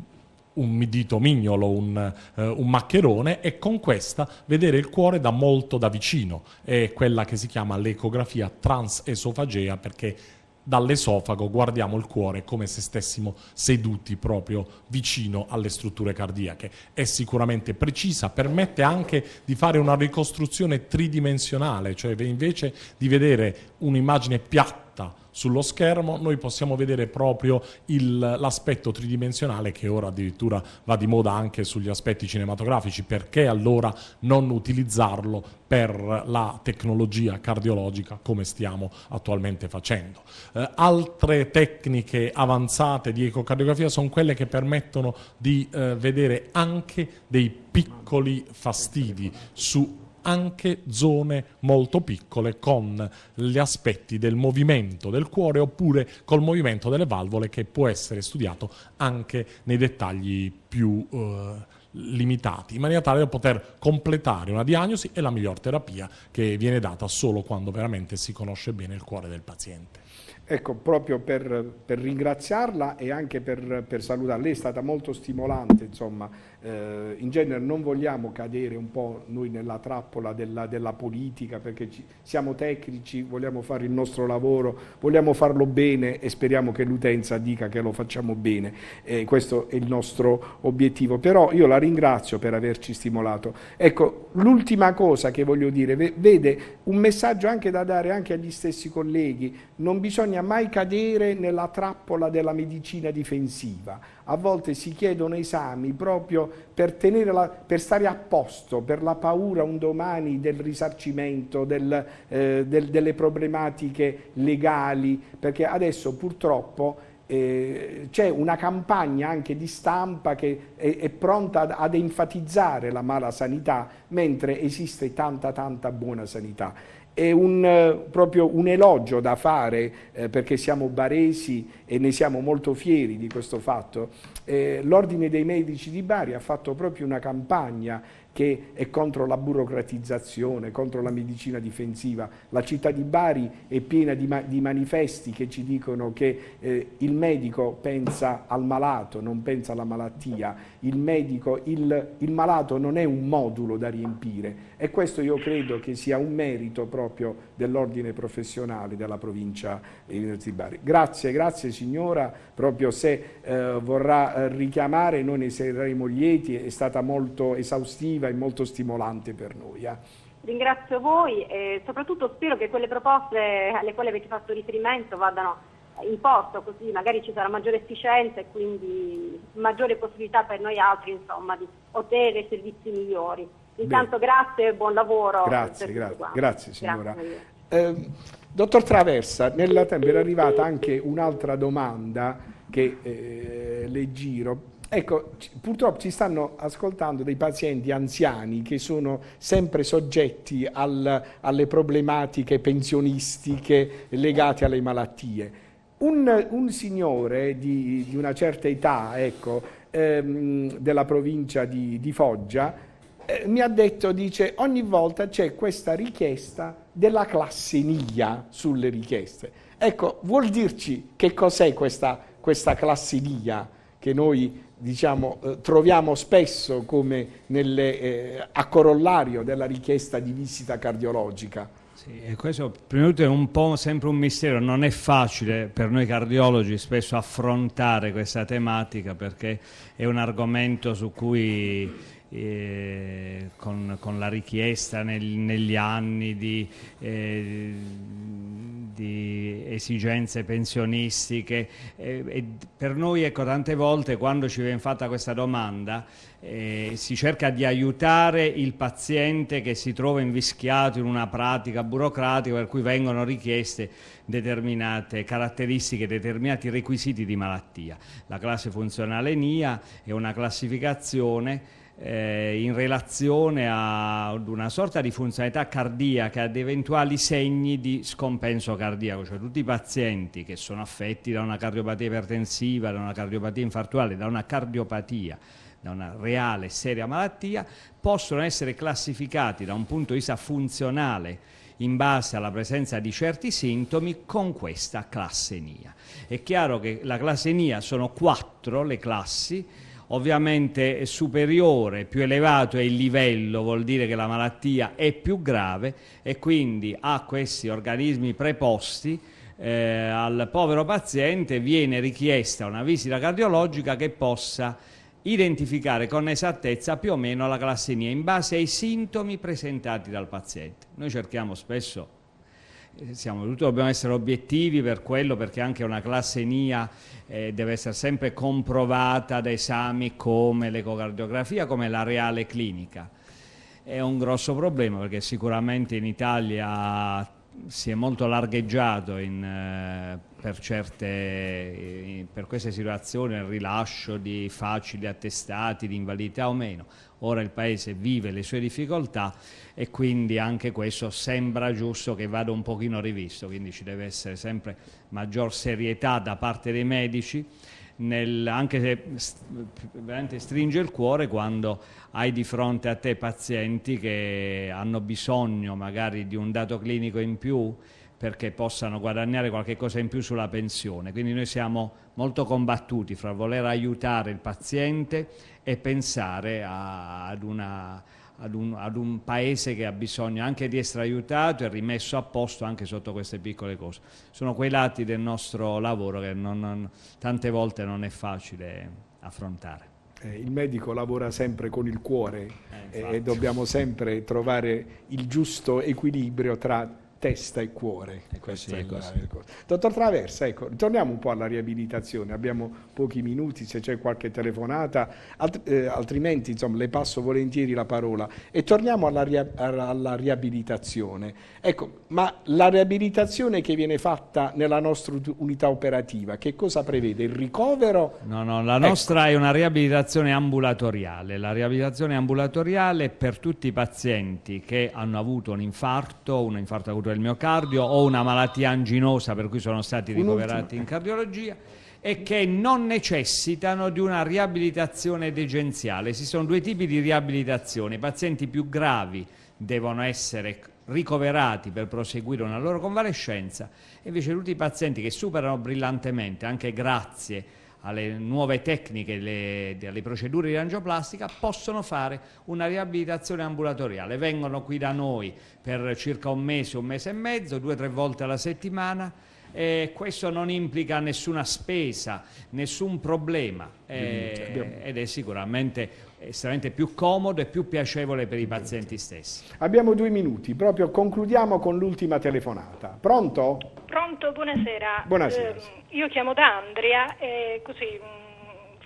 un dito mignolo, un, uh, un, maccherone e con questa vedere il cuore da molto da vicino. È quella che si chiama l'ecografia transesofagea perché dall'esofago guardiamo il cuore come se stessimo seduti proprio vicino alle strutture cardiache. È sicuramente precisa, permette anche di fare una ricostruzione tridimensionale, cioè invece di vedere un'immagine piatta sullo schermo, noi possiamo vedere proprio l'aspetto tridimensionale che ora addirittura va di moda anche sugli aspetti cinematografici, perché allora non utilizzarlo per la tecnologia cardiologica come stiamo attualmente facendo. Eh, altre tecniche avanzate di ecocardiografia sono quelle che permettono di eh, vedere anche dei piccoli fastidi su anche zone molto piccole con gli aspetti del movimento del cuore oppure col movimento delle valvole che può essere studiato anche nei dettagli più eh, limitati, in maniera tale da poter completare una diagnosi e la miglior terapia che viene data solo quando veramente si conosce bene il cuore del paziente. Ecco, proprio per, per ringraziarla e anche per, per salutarla, lei è stata molto stimolante, insomma, eh, in genere non vogliamo cadere un po' noi nella trappola della, della politica perché ci, siamo tecnici, vogliamo fare il nostro lavoro, vogliamo farlo bene e speriamo che l'utenza dica che lo facciamo bene. Eh, questo è il nostro obiettivo. Però io la ringrazio per averci stimolato. Ecco, l'ultima cosa che voglio dire, vede un messaggio anche da dare anche agli stessi colleghi, non bisogna mai cadere nella trappola della medicina difensiva a volte si chiedono esami proprio per, la, per stare a posto, per la paura un domani del risarcimento, del, eh, del, delle problematiche legali, perché adesso purtroppo eh, c'è una campagna anche di stampa che è, pronta ad enfatizzare la mala sanità, mentre esiste tanta tanta buona sanità è un, eh, proprio un elogio da fare eh, perché siamo baresi e ne siamo molto fieri di questo fatto. Eh, L'Ordine dei Medici di Bari ha fatto proprio una campagna che è contro la burocratizzazione, contro la medicina difensiva. La città di Bari è piena di, ma di manifesti che ci dicono che eh, il medico pensa al malato, non pensa alla malattia, il, medico, il, il malato non è un modulo da riempire, e questo io credo che sia un merito proprio dell'ordine professionale della provincia di Bari. Grazie, grazie signora, proprio se eh, vorrà eh, richiamare noi ne saremo lieti, è stata molto esaustiva e molto stimolante per noi. Eh. Ringrazio voi e soprattutto spero che quelle proposte alle quali avete fatto riferimento vadano in posto, così magari ci sarà maggiore efficienza e quindi maggiore possibilità per noi altri insomma, di ottenere servizi migliori. Intanto Bene. grazie e buon lavoro. Grazie, gra grazie signora. Grazie eh, dottor Traversa, nella tempera era arrivata anche un'altra domanda che eh, le giro. Ecco, purtroppo ci stanno ascoltando dei pazienti anziani che sono sempre soggetti al, alle problematiche pensionistiche legate alle malattie. Un, un signore di, di, una certa età, ecco, ehm, della provincia di, di Foggia, eh, mi ha detto, dice, ogni volta c'è questa richiesta della classe niglia sulle richieste. Ecco, vuol dirci che cos'è questa, questa classe niglia che noi diciamo, eh, troviamo spesso come nelle, eh, a corollario della richiesta di visita cardiologica. Sì, questo prima di tutto è un po' sempre un mistero, non è facile per noi cardiologi spesso affrontare questa tematica perché è un argomento su cui eh, con, con, la richiesta nel, negli anni di, eh, di esigenze pensionistiche. Eh, per noi, ecco, tante volte quando ci viene fatta questa domanda, eh, si cerca di aiutare il paziente che si trova invischiato in una pratica burocratica per cui vengono richieste determinate caratteristiche, determinati requisiti di malattia. La classe funzionale NIA è una classificazione eh, in relazione ad una sorta di funzionalità cardiaca, ad eventuali segni di scompenso cardiaco, cioè tutti i pazienti che sono affetti da una cardiopatia ipertensiva, da una cardiopatia infartuale, da una cardiopatia da una reale e seria malattia, possono essere classificati da un punto di vista funzionale in base alla presenza di certi sintomi con questa classenia. È chiaro che la classenia sono quattro le classi, ovviamente superiore, più elevato è il livello, vuol dire che la malattia è più grave e quindi a questi organismi preposti eh, al povero paziente viene richiesta una visita cardiologica che possa identificare con esattezza più o meno la glassemia in base ai sintomi presentati dal paziente. Noi cerchiamo spesso eh, siamo, dobbiamo essere obiettivi per quello perché anche una classe NIA eh, deve essere sempre comprovata da esami come l'ecocardiografia, come la reale clinica. È un grosso problema perché sicuramente in Italia si è molto largheggiato in, eh, per, certe, eh, per, queste situazioni, il rilascio di facili attestati di invalidità o meno. Ora il Paese vive le sue difficoltà e quindi anche questo sembra giusto che vada un pochino rivisto, quindi ci deve essere sempre maggior serietà da parte dei medici nel, anche se veramente stringe il cuore quando hai di fronte a te pazienti che hanno bisogno magari di un dato clinico in più perché possano guadagnare qualche cosa in più sulla pensione. Quindi noi siamo molto combattuti fra voler aiutare il paziente e pensare a, ad una ad un, ad un, paese che ha bisogno anche di essere aiutato e rimesso a posto anche sotto queste piccole cose. Sono quei lati del nostro lavoro che non, non, tante volte non è facile affrontare. Eh, il medico lavora sempre con il cuore eh, eh e dobbiamo sempre trovare il giusto equilibrio tra testa e cuore. Ecco, sì, ecco, la, sì. Dottor Traversa, ecco, torniamo un po' alla riabilitazione, abbiamo pochi minuti se c'è qualche telefonata, alt eh, altrimenti insomma, le passo volentieri la parola e torniamo alla, ria alla, riabilitazione. Ecco, ma la riabilitazione che viene fatta nella nostra unità operativa, che cosa prevede? Il ricovero? No, no, la ecco. nostra ecco. è una riabilitazione ambulatoriale, la riabilitazione ambulatoriale per tutti i pazienti che hanno avuto un infarto, un infarto acuto il del miocardio o una malattia anginosa per cui sono stati ricoverati in cardiologia e che non necessitano di una riabilitazione degenziale. Ci sono due tipi di riabilitazione. I pazienti più gravi devono essere ricoverati per proseguire una loro convalescenza, invece tutti i pazienti che superano brillantemente, anche grazie a alle nuove tecniche, le, alle procedure di angioplastica, possono fare una riabilitazione ambulatoriale. Vengono qui da noi per circa un mese, un mese e mezzo, due o tre volte alla settimana, eh, questo non implica nessuna spesa, nessun problema cioè, eh, ed è sicuramente estremamente più comodo e più piacevole per i pazienti stessi. Abbiamo due minuti, proprio concludiamo con l'ultima telefonata. Pronto? Pronto, buonasera. Buonasera. Eh, io chiamo da Andrea e così mm,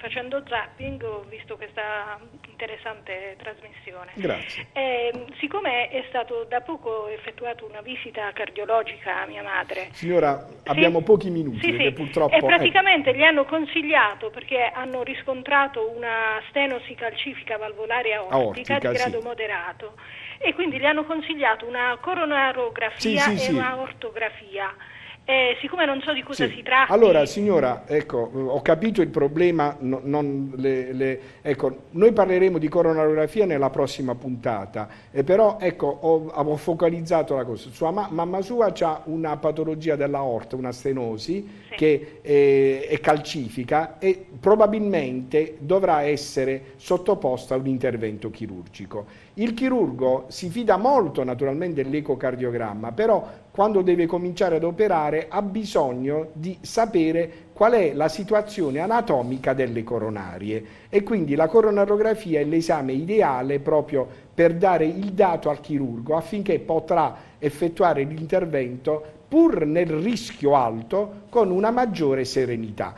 facendo zapping ho visto questa interessante trasmissione. Grazie. Eh, siccome è stato da poco effettuato una visita cardiologica a mia madre. Signora, sì, abbiamo pochi minuti sì, sì. purtroppo... E ecco. praticamente eh. gli hanno consigliato perché hanno riscontrato una stenosi calcifica valvolare aortica, ah, aortica di grado moderato e quindi gli hanno consigliato una coronarografia e una ortografia. Eh, siccome non so di cosa sì. si tratta. Allora, signora, ecco, ho capito il problema. No, le, le, ecco, noi parleremo di coronarografia nella prossima puntata, eh, però ecco, ho, ho, focalizzato la cosa. Sua ma, mamma sua ha una patologia dell'aorta, una stenosi, sì. che eh, è calcifica e probabilmente dovrà essere sottoposta a un intervento chirurgico. Il chirurgo si fida molto naturalmente dell'ecocardiogramma, però quando deve cominciare ad operare, ha bisogno di sapere qual è la situazione anatomica delle coronarie e quindi la coronarografia è l'esame ideale proprio per dare il dato al chirurgo affinché potrà effettuare l'intervento pur nel rischio alto con una maggiore serenità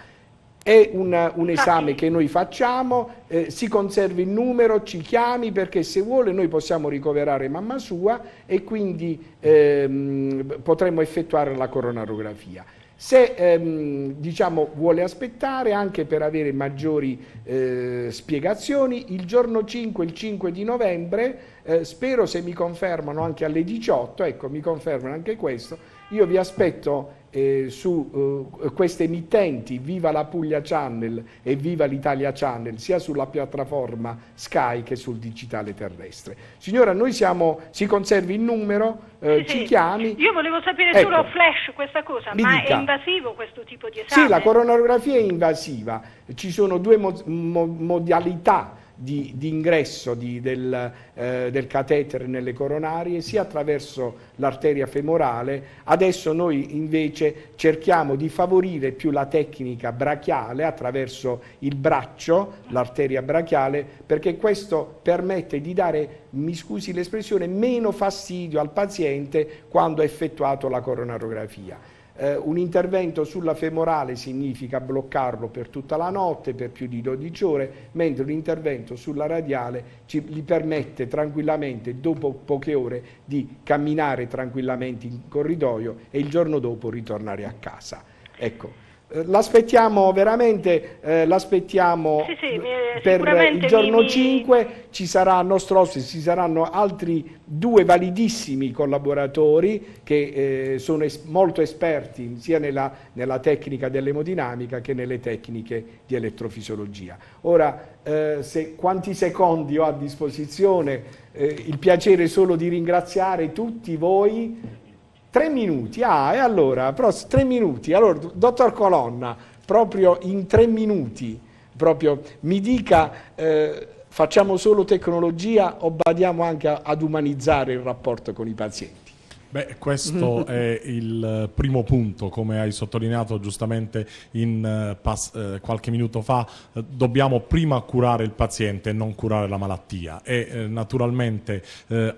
è una, un esame che noi facciamo, eh, si conservi il numero, ci chiami perché se vuole noi possiamo ricoverare mamma sua e quindi ehm, potremo effettuare la coronarografia. Se ehm, diciamo, vuole aspettare anche per avere maggiori eh, spiegazioni, il giorno 5, il 5 di novembre, eh, spero se mi confermano anche alle 18, ecco mi confermano anche questo, io vi aspetto eh, su eh, queste emittenti, viva la Puglia Channel e viva l'Italia Channel, sia sulla piattaforma Sky che sul digitale terrestre. Signora, noi siamo, si conservi il numero, eh, sì, ci sì. chiami. Io volevo sapere ecco. solo flash questa cosa, Mi ma dica. è invasivo questo tipo di esame? Sì, la coronografia è invasiva, ci sono due mo mo modalità di, di ingresso di, del, eh, del, catetere nelle coronarie sia attraverso l'arteria femorale. Adesso noi invece cerchiamo di favorire più la tecnica brachiale attraverso il braccio, l'arteria brachiale, perché questo permette di dare, mi scusi l'espressione, meno fastidio al paziente quando ha effettuato la coronarografia. Eh, un intervento sulla femorale significa bloccarlo per tutta la notte, per più di 12 ore, mentre un intervento sulla radiale ci, gli permette tranquillamente, dopo poche ore, di camminare tranquillamente in corridoio e il giorno dopo ritornare a casa. Ecco. Eh, l'aspettiamo veramente, eh, l'aspettiamo sì, sì, per il giorno mi... 5, ci sarà nostro ospite, ci saranno altri due validissimi collaboratori che eh, sono es molto esperti sia nella, nella tecnica dell'emodinamica che nelle tecniche di elettrofisiologia. Ora, eh, se, quanti secondi ho a disposizione, eh, il piacere solo di ringraziare tutti voi Tre minuti, ah, e allora, però, tre minuti. Allora, dottor Colonna, proprio in tre minuti, proprio mi dica, eh, facciamo solo tecnologia o badiamo anche ad umanizzare il rapporto con i pazienti? Beh, questo è il primo punto, come hai sottolineato giustamente in, uh, qualche minuto fa, eh, dobbiamo prima curare il paziente e non curare la malattia e uh, naturalmente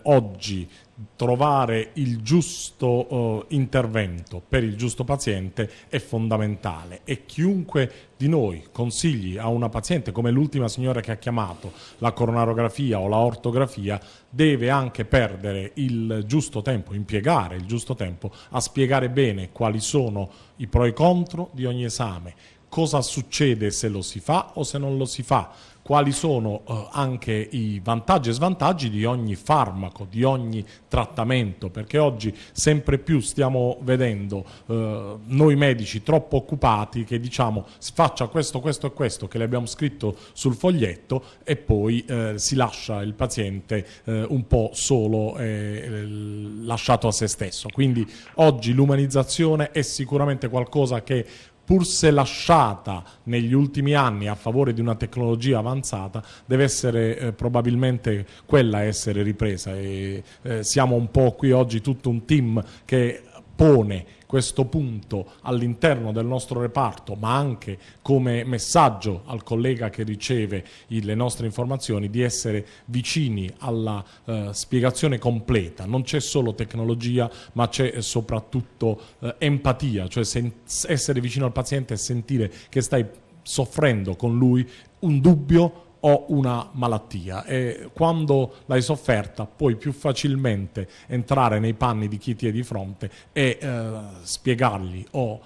oggi trovare il giusto eh, intervento per il giusto paziente è fondamentale e chiunque di noi consigli a una paziente come l'ultima signora che ha chiamato la coronarografia o la ortografia deve anche perdere il giusto tempo, impiegare il giusto tempo a spiegare bene quali sono i pro e i contro di ogni esame, cosa succede se lo si fa o se non lo si fa quali sono eh, anche i vantaggi e svantaggi di ogni farmaco, di ogni trattamento, perché oggi sempre più stiamo vedendo eh, noi medici troppo occupati che diciamo faccia questo, questo e questo che le abbiamo scritto sul foglietto e poi eh, si lascia il paziente eh, un po' solo lasciato a se stesso. Quindi oggi l'umanizzazione è sicuramente qualcosa che pur se lasciata negli ultimi anni a favore di una tecnologia avanzata, deve essere eh, probabilmente quella a essere ripresa. E, eh, siamo un po' qui oggi tutto un team che pone questo punto all'interno del nostro reparto, ma anche come messaggio al collega che riceve le nostre informazioni di essere vicini alla eh, spiegazione completa. Non c'è solo tecnologia, ma c'è eh, soprattutto eh, empatia, cioè essere vicino al paziente e sentire che stai soffrendo con lui un dubbio ho una malattia e quando l'hai sofferta puoi più facilmente entrare nei panni di chi ti è di fronte e eh, spiegargli o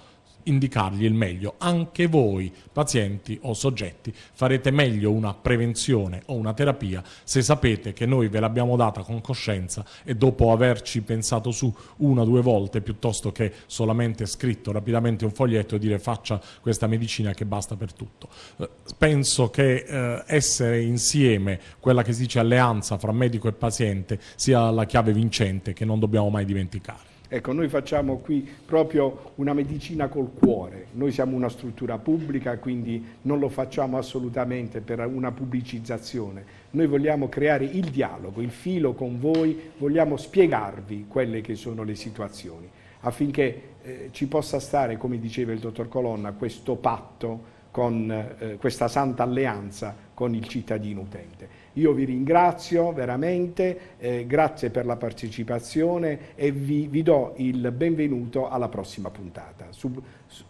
indicargli il meglio. Anche voi, pazienti o soggetti, farete meglio una prevenzione o una terapia se sapete che noi ve l'abbiamo data con coscienza e dopo averci pensato su una o due volte piuttosto che solamente scritto rapidamente un foglietto e dire faccia questa medicina che basta per tutto. Eh, penso che eh, essere insieme, quella che si dice alleanza fra medico e paziente, sia la chiave vincente che non dobbiamo mai dimenticare. Ecco, noi facciamo qui proprio una medicina col cuore, noi siamo una struttura pubblica, quindi non lo facciamo assolutamente per una pubblicizzazione, noi vogliamo creare il dialogo, il filo con voi, vogliamo spiegarvi quelle che sono le situazioni affinché eh, ci possa stare, come diceva il dottor Colonna, questo patto con eh, questa santa alleanza con il cittadino utente. Io vi ringrazio veramente, eh, grazie per la partecipazione e vi, vi, do il benvenuto alla prossima puntata. Sub, su...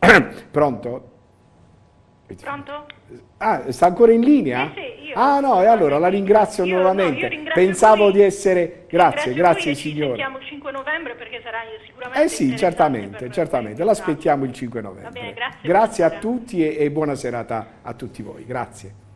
Pronto? Pronto? Ah, sta ancora in linea? Sì, sì, io. Ah no, e allora la ringrazio io, nuovamente. No, ringrazio Pensavo voi. di essere... Grazie, grazie signore. Ci aspettiamo il 5 novembre perché sarà sicuramente... Eh sì, certamente, certamente. L'aspettiamo esatto. il 5 novembre. Bene, grazie, grazie a tutti e, e buona serata a tutti voi. Grazie.